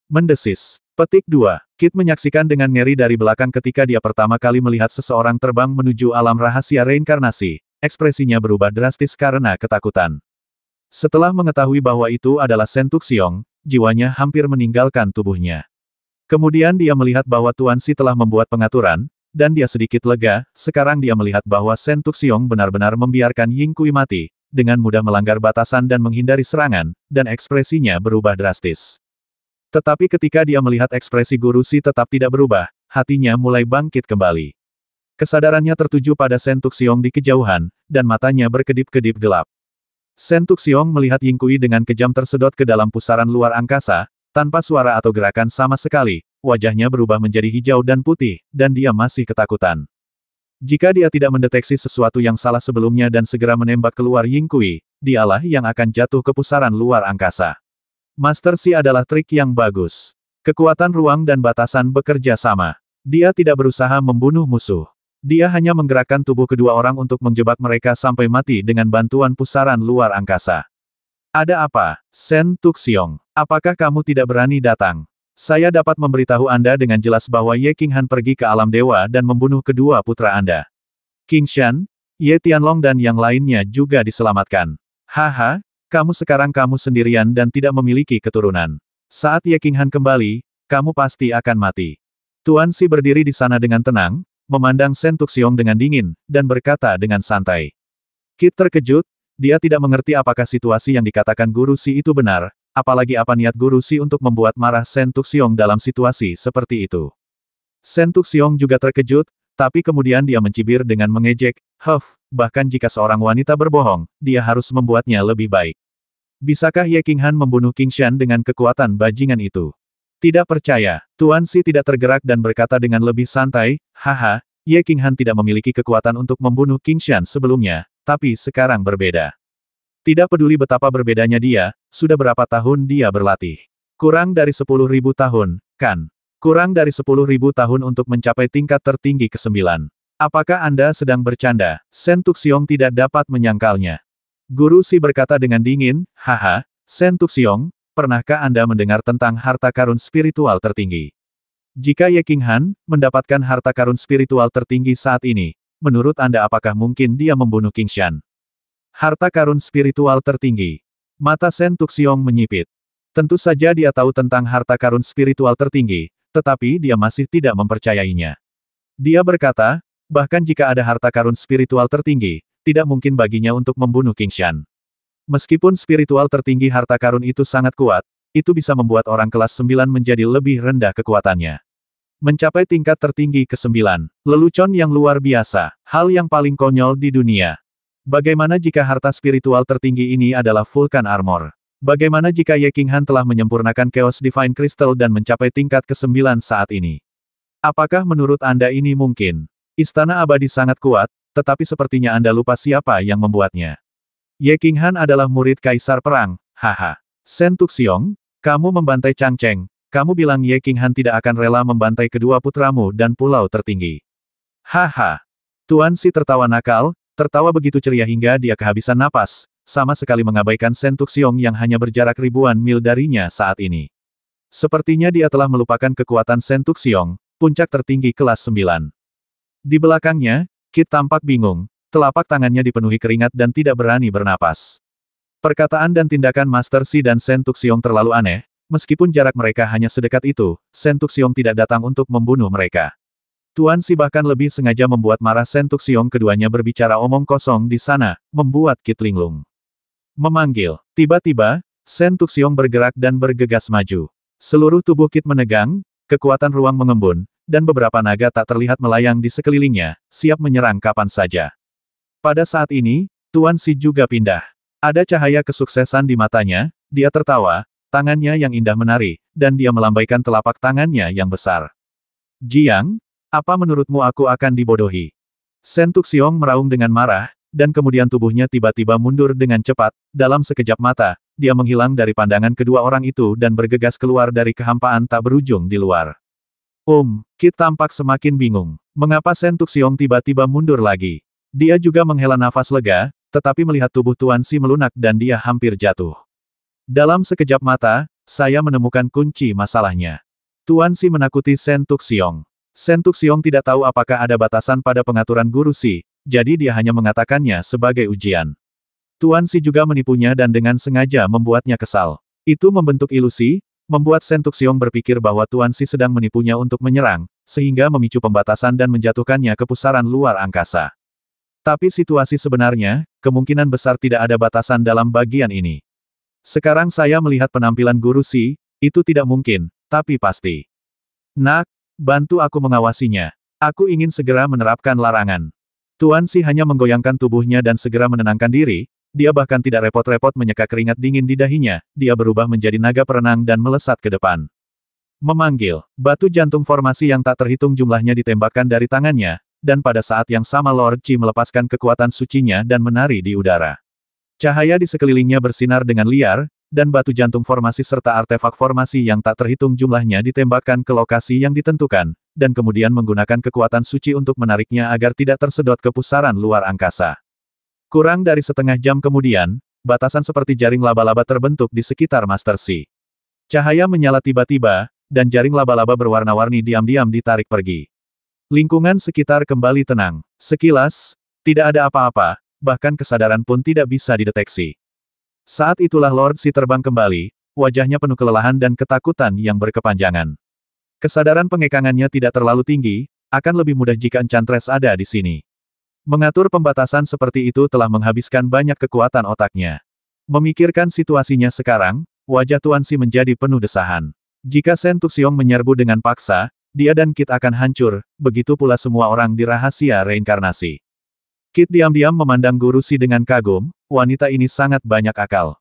Speaker 1: Mendesis. Petik 2. Kit menyaksikan dengan ngeri dari belakang ketika dia pertama kali melihat seseorang terbang menuju alam rahasia reinkarnasi. Ekspresinya berubah drastis karena ketakutan. Setelah mengetahui bahwa itu adalah Sentuk Xiong, jiwanya hampir meninggalkan tubuhnya. Kemudian dia melihat bahwa Tuan Si telah membuat pengaturan, dan dia sedikit lega, sekarang dia melihat bahwa Shen Tuxiong benar-benar membiarkan Ying Kui mati, dengan mudah melanggar batasan dan menghindari serangan, dan ekspresinya berubah drastis. Tetapi ketika dia melihat ekspresi Guru Si tetap tidak berubah, hatinya mulai bangkit kembali. Kesadarannya tertuju pada sentuk Tuxiong di kejauhan, dan matanya berkedip-kedip gelap. Sentuk Tuxiong melihat Ying Kui dengan kejam tersedot ke dalam pusaran luar angkasa, tanpa suara atau gerakan sama sekali, wajahnya berubah menjadi hijau dan putih, dan dia masih ketakutan. Jika dia tidak mendeteksi sesuatu yang salah sebelumnya dan segera menembak keluar Ying Kui, dialah yang akan jatuh ke pusaran luar angkasa. Master Si adalah trik yang bagus. Kekuatan ruang dan batasan bekerja sama. Dia tidak berusaha membunuh musuh. Dia hanya menggerakkan tubuh kedua orang untuk menjebak mereka sampai mati dengan bantuan pusaran luar angkasa. Ada apa, Sen Tuxiong? Apakah kamu tidak berani datang? Saya dapat memberitahu Anda dengan jelas bahwa Ye King pergi ke alam dewa dan membunuh kedua putra Anda. King Shan, Ye Tianlong dan yang lainnya juga diselamatkan. Haha, kamu sekarang kamu sendirian dan tidak memiliki keturunan. Saat Ye King kembali, kamu pasti akan mati. Tuan Si berdiri di sana dengan tenang, memandang Sentuk Sentuxiong dengan dingin, dan berkata dengan santai. Kit terkejut, dia tidak mengerti apakah situasi yang dikatakan guru Si itu benar, apalagi apa niat guru Si untuk membuat marah Sentuk Sentuxiong dalam situasi seperti itu. Sentuk Sentuxiong juga terkejut, tapi kemudian dia mencibir dengan mengejek, Huff, bahkan jika seorang wanita berbohong, dia harus membuatnya lebih baik. Bisakah Ye Qinghan membunuh Qingshan dengan kekuatan bajingan itu? Tidak percaya, Tuan Si tidak tergerak dan berkata dengan lebih santai, haha, Ye King Han tidak memiliki kekuatan untuk membunuh King Shan sebelumnya, tapi sekarang berbeda. Tidak peduli betapa berbedanya dia, sudah berapa tahun dia berlatih. Kurang dari sepuluh ribu tahun, kan? Kurang dari sepuluh ribu tahun untuk mencapai tingkat tertinggi ke-9. Apakah Anda sedang bercanda? Shen Tuxiong tidak dapat menyangkalnya. Guru Si berkata dengan dingin, haha, Shen Tuxiong, pernahkah Anda mendengar tentang harta karun spiritual tertinggi? Jika Ye King Han mendapatkan harta karun spiritual tertinggi saat ini, menurut Anda apakah mungkin dia membunuh King Shan? Harta karun spiritual tertinggi. Mata Sen Tuxiong menyipit. Tentu saja dia tahu tentang harta karun spiritual tertinggi, tetapi dia masih tidak mempercayainya. Dia berkata, bahkan jika ada harta karun spiritual tertinggi, tidak mungkin baginya untuk membunuh King Shan. Meskipun spiritual tertinggi harta karun itu sangat kuat, itu bisa membuat orang kelas 9 menjadi lebih rendah kekuatannya. Mencapai tingkat tertinggi ke-9, lelucon yang luar biasa, hal yang paling konyol di dunia. Bagaimana jika harta spiritual tertinggi ini adalah Vulcan Armor? Bagaimana jika Ye King Han telah menyempurnakan Chaos Divine Crystal dan mencapai tingkat ke-9 saat ini? Apakah menurut Anda ini mungkin? Istana abadi sangat kuat, tetapi sepertinya Anda lupa siapa yang membuatnya. Ye Qinghan adalah murid kaisar perang, haha. Sen Tuxiong, kamu membantai Chang Cheng, kamu bilang Ye Qinghan tidak akan rela membantai kedua putramu dan pulau tertinggi. Haha. Tuan Si tertawa nakal, tertawa begitu ceria hingga dia kehabisan napas, sama sekali mengabaikan Sen Tuxiong yang hanya berjarak ribuan mil darinya saat ini. Sepertinya dia telah melupakan kekuatan Sen Tuxiong, puncak tertinggi kelas 9. Di belakangnya, Kit tampak bingung, Telapak tangannya dipenuhi keringat dan tidak berani bernapas. Perkataan dan tindakan Master Si dan Sentuk Tuxiong terlalu aneh, meskipun jarak mereka hanya sedekat itu, Sentuk Tuxiong tidak datang untuk membunuh mereka. Tuan Si bahkan lebih sengaja membuat marah Sentuk Tuxiong keduanya berbicara omong kosong di sana, membuat Kit Linglung. Memanggil, tiba-tiba, Sentuk Tuxiong bergerak dan bergegas maju. Seluruh tubuh Kit menegang, kekuatan ruang mengembun, dan beberapa naga tak terlihat melayang di sekelilingnya, siap menyerang kapan saja. Pada saat ini, Tuan Si juga pindah. Ada cahaya kesuksesan di matanya, dia tertawa, tangannya yang indah menari, dan dia melambaikan telapak tangannya yang besar. Jiang, apa menurutmu aku akan dibodohi? Sentuk Xiong meraung dengan marah, dan kemudian tubuhnya tiba-tiba mundur dengan cepat, dalam sekejap mata, dia menghilang dari pandangan kedua orang itu dan bergegas keluar dari kehampaan tak berujung di luar. Um, Kit tampak semakin bingung. Mengapa Sentuk Xiong tiba-tiba mundur lagi? Dia juga menghela nafas lega, tetapi melihat tubuh Tuan Si melunak dan dia hampir jatuh. Dalam sekejap mata, saya menemukan kunci masalahnya. Tuan Si menakuti Sentuk Tuxiong. Sentuk Tuxiong tidak tahu apakah ada batasan pada pengaturan guru Si, jadi dia hanya mengatakannya sebagai ujian. Tuan Si juga menipunya dan dengan sengaja membuatnya kesal. Itu membentuk ilusi, membuat Sentuk Tuxiong berpikir bahwa Tuan Si sedang menipunya untuk menyerang, sehingga memicu pembatasan dan menjatuhkannya ke pusaran luar angkasa. Tapi situasi sebenarnya, kemungkinan besar tidak ada batasan dalam bagian ini. Sekarang saya melihat penampilan guru Si, itu tidak mungkin, tapi pasti. Nak, bantu aku mengawasinya. Aku ingin segera menerapkan larangan. Tuan Si hanya menggoyangkan tubuhnya dan segera menenangkan diri, dia bahkan tidak repot-repot menyeka keringat dingin di dahinya, dia berubah menjadi naga perenang dan melesat ke depan. Memanggil, batu jantung formasi yang tak terhitung jumlahnya ditembakkan dari tangannya, dan pada saat yang sama Lord Qi melepaskan kekuatan sucinya dan menari di udara. Cahaya di sekelilingnya bersinar dengan liar, dan batu jantung formasi serta artefak formasi yang tak terhitung jumlahnya ditembakkan ke lokasi yang ditentukan, dan kemudian menggunakan kekuatan suci untuk menariknya agar tidak tersedot ke pusaran luar angkasa. Kurang dari setengah jam kemudian, batasan seperti jaring laba-laba terbentuk di sekitar Master Si. Cahaya menyala tiba-tiba, dan jaring laba-laba berwarna-warni diam-diam ditarik pergi. Lingkungan sekitar kembali tenang. Sekilas, tidak ada apa-apa, bahkan kesadaran pun tidak bisa dideteksi. Saat itulah Lord Si terbang kembali, wajahnya penuh kelelahan dan ketakutan yang berkepanjangan. Kesadaran pengekangannya tidak terlalu tinggi, akan lebih mudah jika Enchantress ada di sini. Mengatur pembatasan seperti itu telah menghabiskan banyak kekuatan otaknya. Memikirkan situasinya sekarang, wajah Tuan Si menjadi penuh desahan. Jika Sen Tuxiong menyerbu dengan paksa, dia dan Kit akan hancur, begitu pula semua orang di rahasia reinkarnasi. Kit diam-diam memandang Guru Si dengan kagum, wanita ini sangat banyak akal.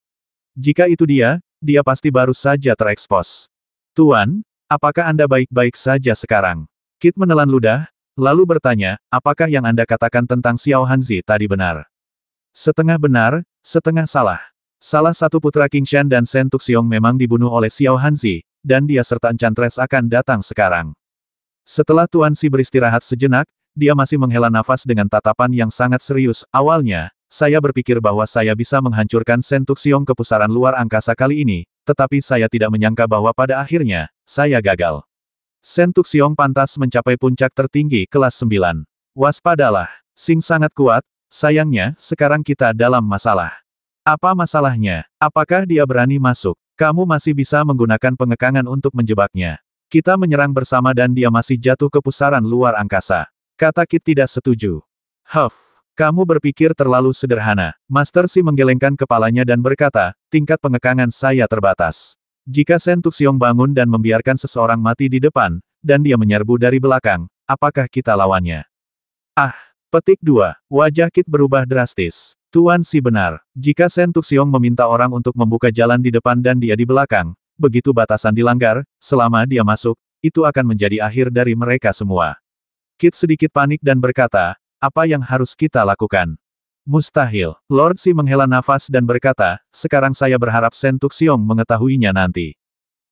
Speaker 1: Jika itu dia, dia pasti baru saja terekspos. Tuan, apakah Anda baik-baik saja sekarang? Kit menelan ludah, lalu bertanya, apakah yang Anda katakan tentang Xiao Hanzi tadi benar? Setengah benar, setengah salah. Salah satu putra Qingshan dan Sen Tuxiong memang dibunuh oleh Xiao Hanzi, dan dia serta Enchantress akan datang sekarang. Setelah Tuan Si beristirahat sejenak, dia masih menghela nafas dengan tatapan yang sangat serius. Awalnya, saya berpikir bahwa saya bisa menghancurkan Sentuk Siong ke pusaran luar angkasa kali ini, tetapi saya tidak menyangka bahwa pada akhirnya, saya gagal. Sentuk Siong pantas mencapai puncak tertinggi kelas 9. Waspadalah, Sing sangat kuat, sayangnya, sekarang kita dalam masalah. Apa masalahnya? Apakah dia berani masuk? Kamu masih bisa menggunakan pengekangan untuk menjebaknya. Kita menyerang bersama dan dia masih jatuh ke pusaran luar angkasa. Kata Kit tidak setuju. Huff, kamu berpikir terlalu sederhana. Master Si menggelengkan kepalanya dan berkata, tingkat pengekangan saya terbatas. Jika Sentuk Tuxiong bangun dan membiarkan seseorang mati di depan, dan dia menyerbu dari belakang, apakah kita lawannya? Ah, petik dua, Wajah Kit berubah drastis. Tuan Si benar, jika Sentuk Tuxiong meminta orang untuk membuka jalan di depan dan dia di belakang, begitu batasan dilanggar, selama dia masuk, itu akan menjadi akhir dari mereka semua. Kit sedikit panik dan berkata, apa yang harus kita lakukan? Mustahil. Lord Si menghela nafas dan berkata, sekarang saya berharap Sentuk Xiong mengetahuinya nanti.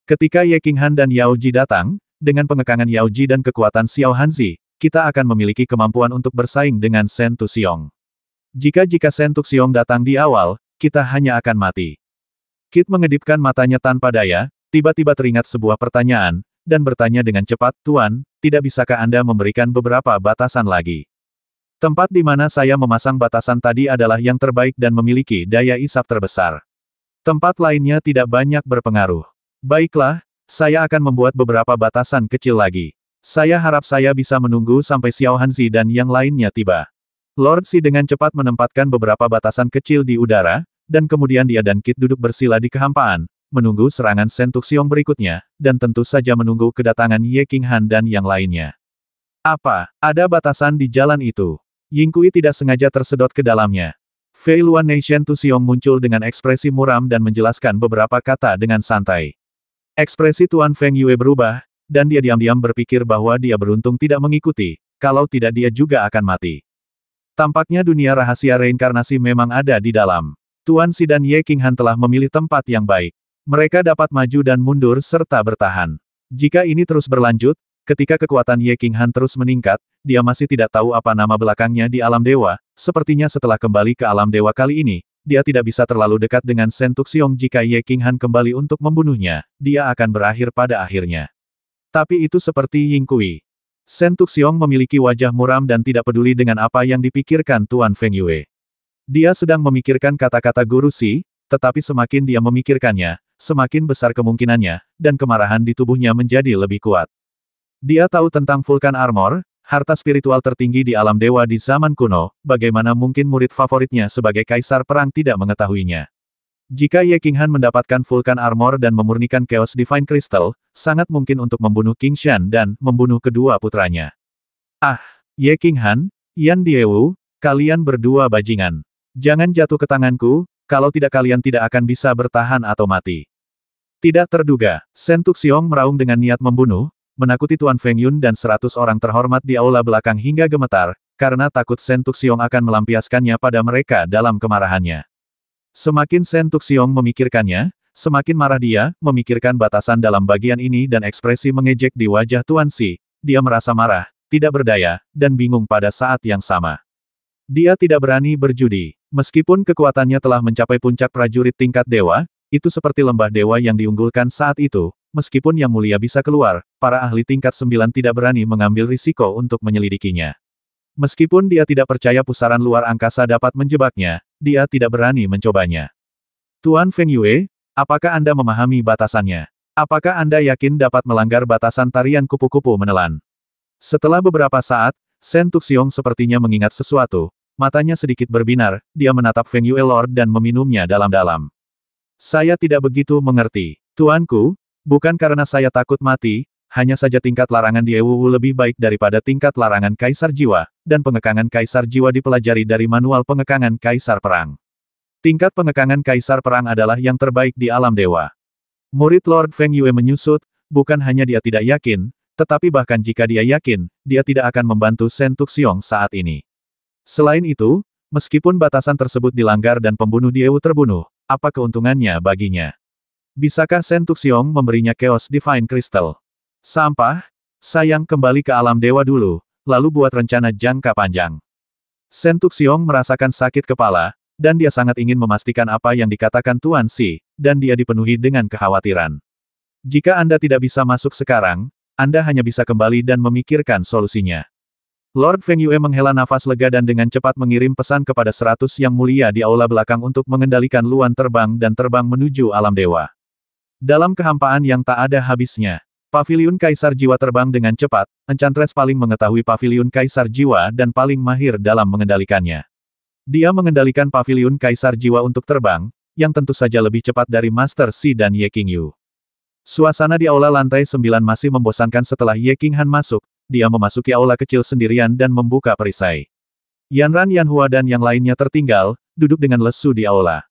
Speaker 1: Ketika Ye Han dan Yao Ji datang, dengan pengekangan Yao Ji dan kekuatan Xiao Hanzi, kita akan memiliki kemampuan untuk bersaing dengan Sentuk Xiong. Jika-jika Sentuk Xiong datang di awal, kita hanya akan mati. Kit mengedipkan matanya tanpa daya, tiba-tiba teringat sebuah pertanyaan, dan bertanya dengan cepat, Tuan, tidak bisakah Anda memberikan beberapa batasan lagi? Tempat di mana saya memasang batasan tadi adalah yang terbaik dan memiliki daya isap terbesar. Tempat lainnya tidak banyak berpengaruh. Baiklah, saya akan membuat beberapa batasan kecil lagi. Saya harap saya bisa menunggu sampai Xiao Hanzi dan yang lainnya tiba. Lord Si dengan cepat menempatkan beberapa batasan kecil di udara, dan kemudian dia dan Kit duduk bersila di kehampaan, menunggu serangan Sentuk Sentuxiong berikutnya, dan tentu saja menunggu kedatangan Ye King Han dan yang lainnya. Apa, ada batasan di jalan itu? Ying Kui tidak sengaja tersedot ke dalamnya. Fei Luan Nation Tuxiong muncul dengan ekspresi muram dan menjelaskan beberapa kata dengan santai. Ekspresi Tuan Feng Yue berubah, dan dia diam-diam berpikir bahwa dia beruntung tidak mengikuti, kalau tidak dia juga akan mati. Tampaknya dunia rahasia reinkarnasi memang ada di dalam. Tuan Si dan Ye Qinghan telah memilih tempat yang baik. Mereka dapat maju dan mundur serta bertahan. Jika ini terus berlanjut, ketika kekuatan Ye Qinghan terus meningkat, dia masih tidak tahu apa nama belakangnya di alam dewa, sepertinya setelah kembali ke alam dewa kali ini, dia tidak bisa terlalu dekat dengan Shen Tuxiong jika Ye Qinghan kembali untuk membunuhnya, dia akan berakhir pada akhirnya. Tapi itu seperti Ying Kui. Shen Tuxiong memiliki wajah muram dan tidak peduli dengan apa yang dipikirkan Tuan Feng Yue. Dia sedang memikirkan kata-kata guru Si, tetapi semakin dia memikirkannya, semakin besar kemungkinannya, dan kemarahan di tubuhnya menjadi lebih kuat. Dia tahu tentang Vulkan Armor, harta spiritual tertinggi di alam dewa di zaman kuno, bagaimana mungkin murid favoritnya sebagai kaisar perang tidak mengetahuinya. Jika Ye Han mendapatkan Vulkan Armor dan memurnikan Chaos Divine Crystal, sangat mungkin untuk membunuh King Shan dan membunuh kedua putranya. Ah, Ye Han, Yan Diewu, kalian berdua bajingan. Jangan jatuh ke tanganku, kalau tidak kalian tidak akan bisa bertahan atau mati. Tidak terduga, Sentuk Tuxiong meraung dengan niat membunuh, menakuti Tuan Feng Yun dan seratus orang terhormat di aula belakang hingga gemetar, karena takut Sentuk Tuxiong akan melampiaskannya pada mereka dalam kemarahannya. Semakin Sentuk Tuxiong memikirkannya, semakin marah dia, memikirkan batasan dalam bagian ini dan ekspresi mengejek di wajah Tuan Si, dia merasa marah, tidak berdaya, dan bingung pada saat yang sama. Dia tidak berani berjudi. Meskipun kekuatannya telah mencapai puncak prajurit tingkat dewa, itu seperti lembah dewa yang diunggulkan saat itu, meskipun yang mulia bisa keluar, para ahli tingkat sembilan tidak berani mengambil risiko untuk menyelidikinya. Meskipun dia tidak percaya pusaran luar angkasa dapat menjebaknya, dia tidak berani mencobanya. Tuan Feng Yue, apakah Anda memahami batasannya? Apakah Anda yakin dapat melanggar batasan tarian kupu-kupu menelan? Setelah beberapa saat, Shen Tuxiong sepertinya mengingat sesuatu, matanya sedikit berbinar, dia menatap Feng Yue Lord dan meminumnya dalam-dalam. Saya tidak begitu mengerti. Tuanku, bukan karena saya takut mati, hanya saja tingkat larangan di Ewu lebih baik daripada tingkat larangan Kaisar Jiwa, dan pengekangan Kaisar Jiwa dipelajari dari manual pengekangan Kaisar Perang. Tingkat pengekangan Kaisar Perang adalah yang terbaik di alam dewa. Murid Lord Feng Yue menyusut, bukan hanya dia tidak yakin, tetapi bahkan jika dia yakin, dia tidak akan membantu Shen Tuxiong saat ini. Selain itu, meskipun batasan tersebut dilanggar dan pembunuh Diewu terbunuh, apa keuntungannya baginya? Bisakah Shen Tuxiong memberinya Chaos Divine Crystal? Sampah? Sayang kembali ke alam dewa dulu, lalu buat rencana jangka panjang. Shen Tuxiong merasakan sakit kepala, dan dia sangat ingin memastikan apa yang dikatakan Tuan Si, dan dia dipenuhi dengan kekhawatiran. Jika Anda tidak bisa masuk sekarang, anda hanya bisa kembali dan memikirkan solusinya. Lord Feng Yue menghela nafas lega dan dengan cepat mengirim pesan kepada seratus yang mulia di aula belakang untuk mengendalikan luan terbang dan terbang menuju alam dewa. Dalam kehampaan yang tak ada habisnya, paviliun kaisar jiwa terbang dengan cepat, Enchantress paling mengetahui paviliun kaisar jiwa dan paling mahir dalam mengendalikannya. Dia mengendalikan paviliun kaisar jiwa untuk terbang, yang tentu saja lebih cepat dari Master Si dan Ye King Yu. Suasana di aula lantai sembilan masih membosankan setelah Ye King Han masuk, dia memasuki aula kecil sendirian dan membuka perisai. Yan Ran Yan Hua dan yang lainnya tertinggal, duduk dengan lesu di aula.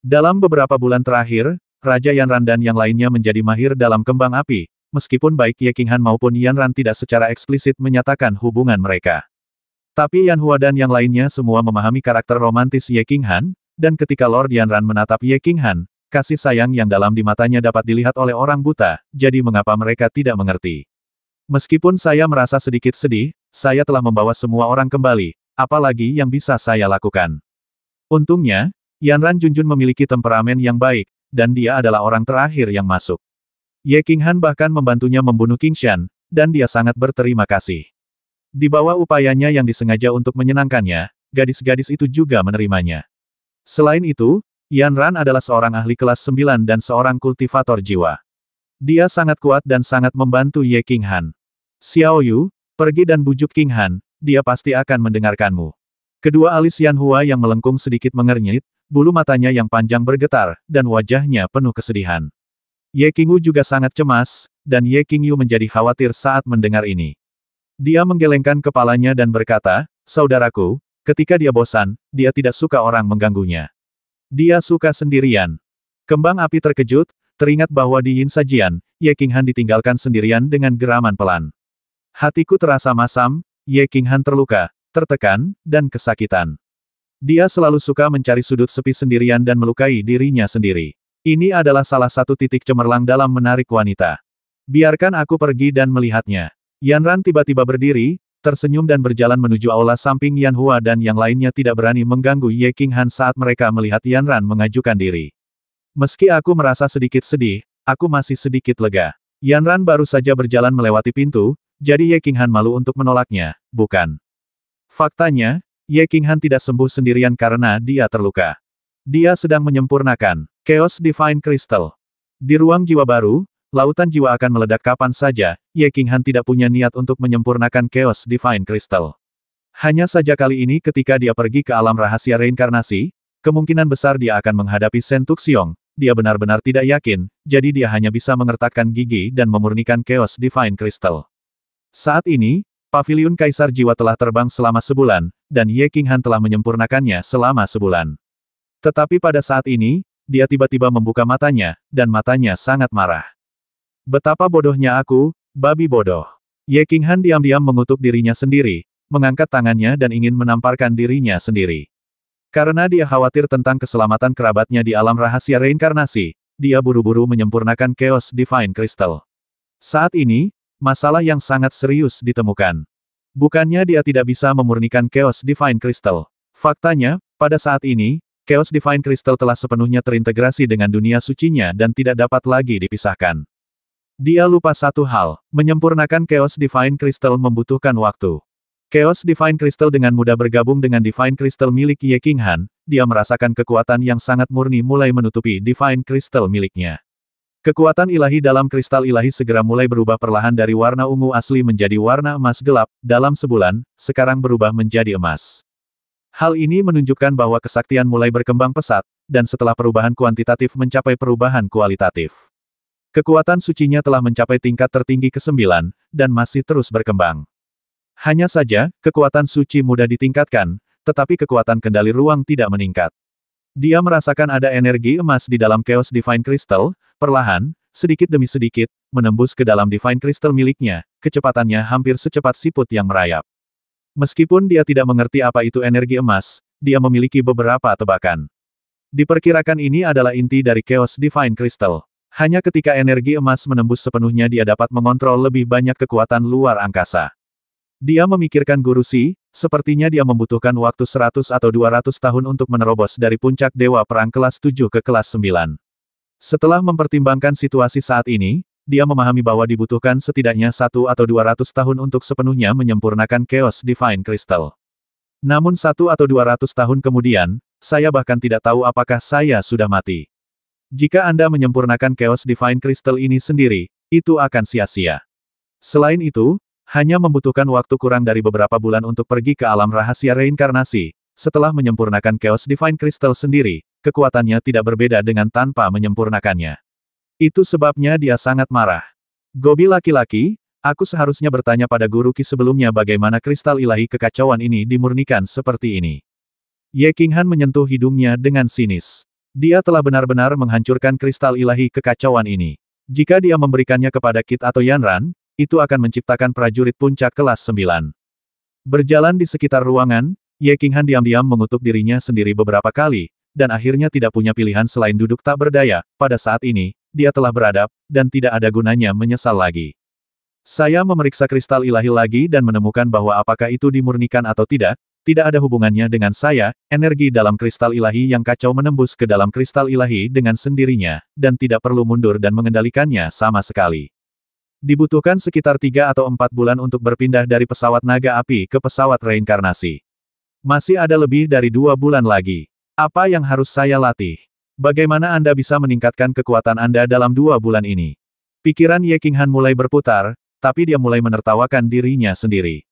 Speaker 1: Dalam beberapa bulan terakhir, Raja Yan Ran dan yang lainnya menjadi mahir dalam kembang api, meskipun baik Ye King Han maupun Yan Ran tidak secara eksplisit menyatakan hubungan mereka. Tapi Yan Hua dan yang lainnya semua memahami karakter romantis Ye King Han, dan ketika Lord Yan Ran menatap Ye King Han, Kasih sayang yang dalam di matanya dapat dilihat oleh orang buta, jadi mengapa mereka tidak mengerti. Meskipun saya merasa sedikit sedih, saya telah membawa semua orang kembali, apalagi yang bisa saya lakukan. Untungnya, Yan Yanran Junjun memiliki temperamen yang baik, dan dia adalah orang terakhir yang masuk. Ye King Han bahkan membantunya membunuh King Shan, dan dia sangat berterima kasih. Di bawah upayanya yang disengaja untuk menyenangkannya, gadis-gadis itu juga menerimanya. Selain itu, Yan Ran adalah seorang ahli kelas 9 dan seorang kultivator jiwa. Dia sangat kuat dan sangat membantu Ye King Han. Xiao Yu, pergi dan bujuk King Han, dia pasti akan mendengarkanmu. Kedua alis Yan Hua yang melengkung sedikit mengernyit, bulu matanya yang panjang bergetar, dan wajahnya penuh kesedihan. Ye King Wu juga sangat cemas, dan Ye King Yu menjadi khawatir saat mendengar ini. Dia menggelengkan kepalanya dan berkata, Saudaraku, ketika dia bosan, dia tidak suka orang mengganggunya. Dia suka sendirian. Kembang api terkejut, teringat bahwa di Yin Sajian, Ye Qinghan ditinggalkan sendirian dengan geraman pelan. Hatiku terasa masam, Ye Qinghan terluka, tertekan, dan kesakitan. Dia selalu suka mencari sudut sepi sendirian dan melukai dirinya sendiri. Ini adalah salah satu titik cemerlang dalam menarik wanita. Biarkan aku pergi dan melihatnya. Yan Ran tiba-tiba berdiri, tersenyum dan berjalan menuju aula samping Yan Hua dan yang lainnya tidak berani mengganggu Ye King Han saat mereka melihat Yan Ran mengajukan diri. Meski aku merasa sedikit sedih, aku masih sedikit lega. Yan Ran baru saja berjalan melewati pintu, jadi Ye King Han malu untuk menolaknya, bukan? Faktanya, Ye King Han tidak sembuh sendirian karena dia terluka. Dia sedang menyempurnakan Chaos Divine Crystal. Di ruang jiwa baru, Lautan jiwa akan meledak kapan saja, Ye King Han tidak punya niat untuk menyempurnakan Chaos Divine Crystal. Hanya saja kali ini ketika dia pergi ke alam rahasia reinkarnasi, kemungkinan besar dia akan menghadapi Sentuk Xiong, dia benar-benar tidak yakin, jadi dia hanya bisa mengertakkan gigi dan memurnikan Chaos Divine Crystal. Saat ini, Paviliun Kaisar Jiwa telah terbang selama sebulan, dan Ye King Han telah menyempurnakannya selama sebulan. Tetapi pada saat ini, dia tiba-tiba membuka matanya, dan matanya sangat marah. Betapa bodohnya aku, babi bodoh. Ye Qinghan diam-diam mengutuk dirinya sendiri, mengangkat tangannya dan ingin menamparkan dirinya sendiri. Karena dia khawatir tentang keselamatan kerabatnya di alam rahasia reinkarnasi, dia buru-buru menyempurnakan Chaos Divine Crystal. Saat ini, masalah yang sangat serius ditemukan. Bukannya dia tidak bisa memurnikan Chaos Divine Crystal. Faktanya, pada saat ini, Chaos Divine Crystal telah sepenuhnya terintegrasi dengan dunia sucinya dan tidak dapat lagi dipisahkan. Dia lupa satu hal, menyempurnakan Chaos Divine Crystal membutuhkan waktu. Chaos Divine Crystal dengan mudah bergabung dengan Divine Crystal milik Ye King Han, dia merasakan kekuatan yang sangat murni mulai menutupi Divine Crystal miliknya. Kekuatan ilahi dalam kristal ilahi segera mulai berubah perlahan dari warna ungu asli menjadi warna emas gelap, dalam sebulan, sekarang berubah menjadi emas. Hal ini menunjukkan bahwa kesaktian mulai berkembang pesat, dan setelah perubahan kuantitatif mencapai perubahan kualitatif. Kekuatan sucinya telah mencapai tingkat tertinggi ke-9, dan masih terus berkembang. Hanya saja, kekuatan suci mudah ditingkatkan, tetapi kekuatan kendali ruang tidak meningkat. Dia merasakan ada energi emas di dalam Chaos Divine Crystal, perlahan, sedikit demi sedikit, menembus ke dalam Divine Crystal miliknya, kecepatannya hampir secepat siput yang merayap. Meskipun dia tidak mengerti apa itu energi emas, dia memiliki beberapa tebakan. Diperkirakan ini adalah inti dari Chaos Divine Crystal. Hanya ketika energi emas menembus sepenuhnya dia dapat mengontrol lebih banyak kekuatan luar angkasa. Dia memikirkan Guru Si, sepertinya dia membutuhkan waktu 100 atau 200 tahun untuk menerobos dari puncak Dewa Perang kelas 7 ke kelas 9. Setelah mempertimbangkan situasi saat ini, dia memahami bahwa dibutuhkan setidaknya satu atau 200 tahun untuk sepenuhnya menyempurnakan Chaos Divine Crystal. Namun satu atau 200 tahun kemudian, saya bahkan tidak tahu apakah saya sudah mati. Jika Anda menyempurnakan Chaos Divine Crystal ini sendiri, itu akan sia-sia. Selain itu, hanya membutuhkan waktu kurang dari beberapa bulan untuk pergi ke alam rahasia reinkarnasi. Setelah menyempurnakan Chaos Divine Crystal sendiri, kekuatannya tidak berbeda dengan tanpa menyempurnakannya. Itu sebabnya dia sangat marah. Gobi laki-laki, aku seharusnya bertanya pada guru Ki sebelumnya bagaimana kristal ilahi kekacauan ini dimurnikan seperti ini. Ye Qinghan menyentuh hidungnya dengan sinis. Dia telah benar-benar menghancurkan kristal ilahi kekacauan ini. Jika dia memberikannya kepada Kit atau Yanran, itu akan menciptakan prajurit puncak kelas 9. Berjalan di sekitar ruangan, Ye Qinghan diam-diam mengutuk dirinya sendiri beberapa kali, dan akhirnya tidak punya pilihan selain duduk tak berdaya. Pada saat ini, dia telah beradab, dan tidak ada gunanya menyesal lagi. Saya memeriksa kristal ilahi lagi dan menemukan bahwa apakah itu dimurnikan atau tidak, tidak ada hubungannya dengan saya, energi dalam kristal ilahi yang kacau menembus ke dalam kristal ilahi dengan sendirinya, dan tidak perlu mundur dan mengendalikannya sama sekali. Dibutuhkan sekitar tiga atau empat bulan untuk berpindah dari pesawat naga api ke pesawat reinkarnasi. Masih ada lebih dari dua bulan lagi. Apa yang harus saya latih? Bagaimana Anda bisa meningkatkan kekuatan Anda dalam dua bulan ini? Pikiran Ye Qinghan mulai berputar, tapi dia mulai menertawakan dirinya sendiri.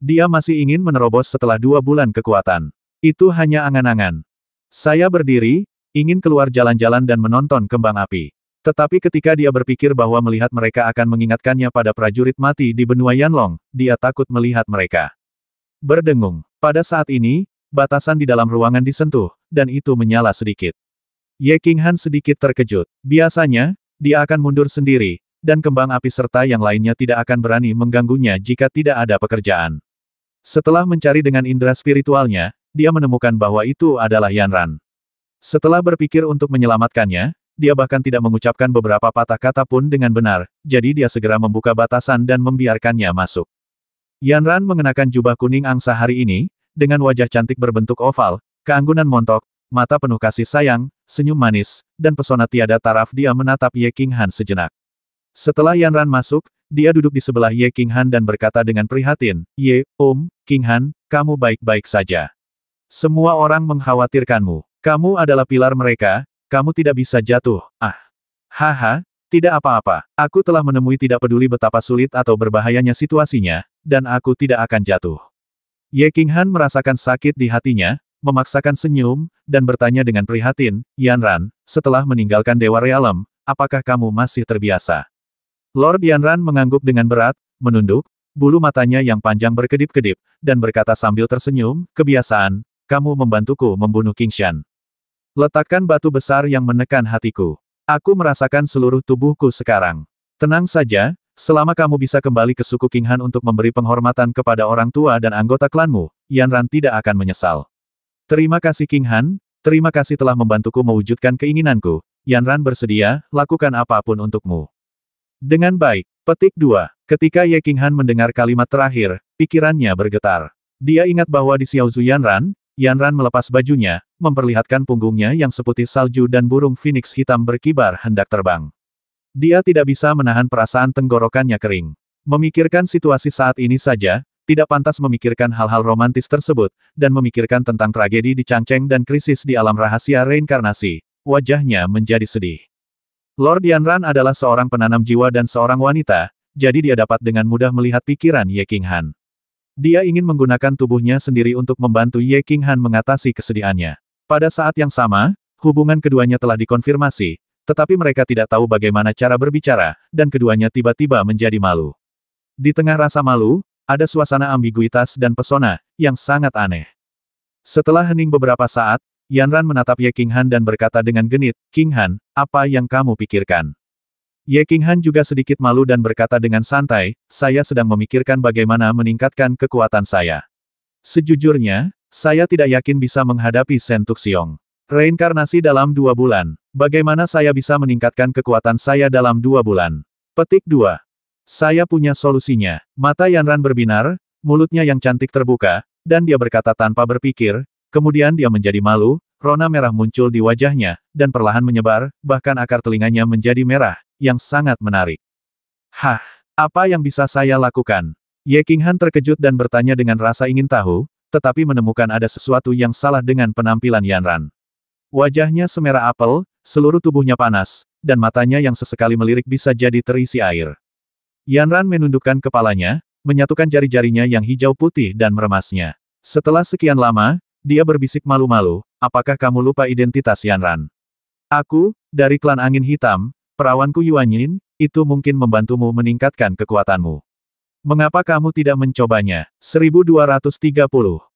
Speaker 1: Dia masih ingin menerobos setelah dua bulan kekuatan. Itu hanya angan-angan. Saya berdiri, ingin keluar jalan-jalan dan menonton kembang api. Tetapi ketika dia berpikir bahwa melihat mereka akan mengingatkannya pada prajurit mati di benua Yanlong, dia takut melihat mereka. Berdengung. Pada saat ini, batasan di dalam ruangan disentuh, dan itu menyala sedikit. Ye Qinghan sedikit terkejut. Biasanya, dia akan mundur sendiri, dan kembang api serta yang lainnya tidak akan berani mengganggunya jika tidak ada pekerjaan. Setelah mencari dengan indera spiritualnya, dia menemukan bahwa itu adalah Yanran. Setelah berpikir untuk menyelamatkannya, dia bahkan tidak mengucapkan beberapa patah kata pun dengan benar, jadi dia segera membuka batasan dan membiarkannya masuk. Yanran mengenakan jubah kuning angsa hari ini, dengan wajah cantik berbentuk oval, keanggunan montok, mata penuh kasih sayang, senyum manis, dan pesona tiada taraf dia menatap Ye King Han sejenak. Setelah Yanran masuk, dia duduk di sebelah Ye King Han dan berkata dengan prihatin, Ye, Om, King Han, kamu baik-baik saja. Semua orang mengkhawatirkanmu. Kamu adalah pilar mereka, kamu tidak bisa jatuh, ah. Haha, tidak apa-apa, aku telah menemui tidak peduli betapa sulit atau berbahayanya situasinya, dan aku tidak akan jatuh. Ye King Han merasakan sakit di hatinya, memaksakan senyum, dan bertanya dengan prihatin, Yan Ran, setelah meninggalkan Dewa Realem, apakah kamu masih terbiasa? Lord Yanran mengangguk dengan berat, menunduk, bulu matanya yang panjang berkedip-kedip, dan berkata sambil tersenyum, kebiasaan, kamu membantuku membunuh Kingshan. Letakkan batu besar yang menekan hatiku. Aku merasakan seluruh tubuhku sekarang. Tenang saja, selama kamu bisa kembali ke suku Kinghan untuk memberi penghormatan kepada orang tua dan anggota klanmu, Yanran tidak akan menyesal. Terima kasih Kinghan, terima kasih telah membantuku mewujudkan keinginanku, Yanran bersedia, lakukan apapun untukmu. Dengan baik, petik 2. Ketika Ye Qinghan mendengar kalimat terakhir, pikirannya bergetar. Dia ingat bahwa di Xiao Xiaozu Yanran, Yanran melepas bajunya, memperlihatkan punggungnya yang seputih salju dan burung phoenix hitam berkibar hendak terbang. Dia tidak bisa menahan perasaan tenggorokannya kering. Memikirkan situasi saat ini saja, tidak pantas memikirkan hal-hal romantis tersebut, dan memikirkan tentang tragedi di Changcheng dan krisis di alam rahasia reinkarnasi. Wajahnya menjadi sedih. Lord Yanran adalah seorang penanam jiwa dan seorang wanita, jadi dia dapat dengan mudah melihat pikiran Ye King Han. Dia ingin menggunakan tubuhnya sendiri untuk membantu Ye King Han mengatasi kesedihannya. Pada saat yang sama, hubungan keduanya telah dikonfirmasi, tetapi mereka tidak tahu bagaimana cara berbicara, dan keduanya tiba-tiba menjadi malu. Di tengah rasa malu, ada suasana ambiguitas dan pesona, yang sangat aneh. Setelah hening beberapa saat, Yan Ran menatap Ye King Han dan berkata dengan genit, King Han, apa yang kamu pikirkan? Ye King Han juga sedikit malu dan berkata dengan santai, saya sedang memikirkan bagaimana meningkatkan kekuatan saya. Sejujurnya, saya tidak yakin bisa menghadapi Sentuk Xiong. Reinkarnasi dalam dua bulan. Bagaimana saya bisa meningkatkan kekuatan saya dalam dua bulan? Petik 2. Saya punya solusinya. Mata Yanran berbinar, mulutnya yang cantik terbuka, dan dia berkata tanpa berpikir, Kemudian dia menjadi malu, rona merah muncul di wajahnya, dan perlahan menyebar, bahkan akar telinganya menjadi merah, yang sangat menarik. Hah, apa yang bisa saya lakukan? Ye Qinghan terkejut dan bertanya dengan rasa ingin tahu, tetapi menemukan ada sesuatu yang salah dengan penampilan Yanran. Wajahnya semerah apel, seluruh tubuhnya panas, dan matanya yang sesekali melirik bisa jadi terisi air. Yanran menundukkan kepalanya, menyatukan jari-jarinya yang hijau putih dan meremasnya. Setelah sekian lama, dia berbisik malu-malu, apakah kamu lupa identitas Yanran? Aku, dari klan angin hitam, perawanku Yuan Yin, itu mungkin membantumu meningkatkan kekuatanmu. Mengapa kamu tidak mencobanya? 1230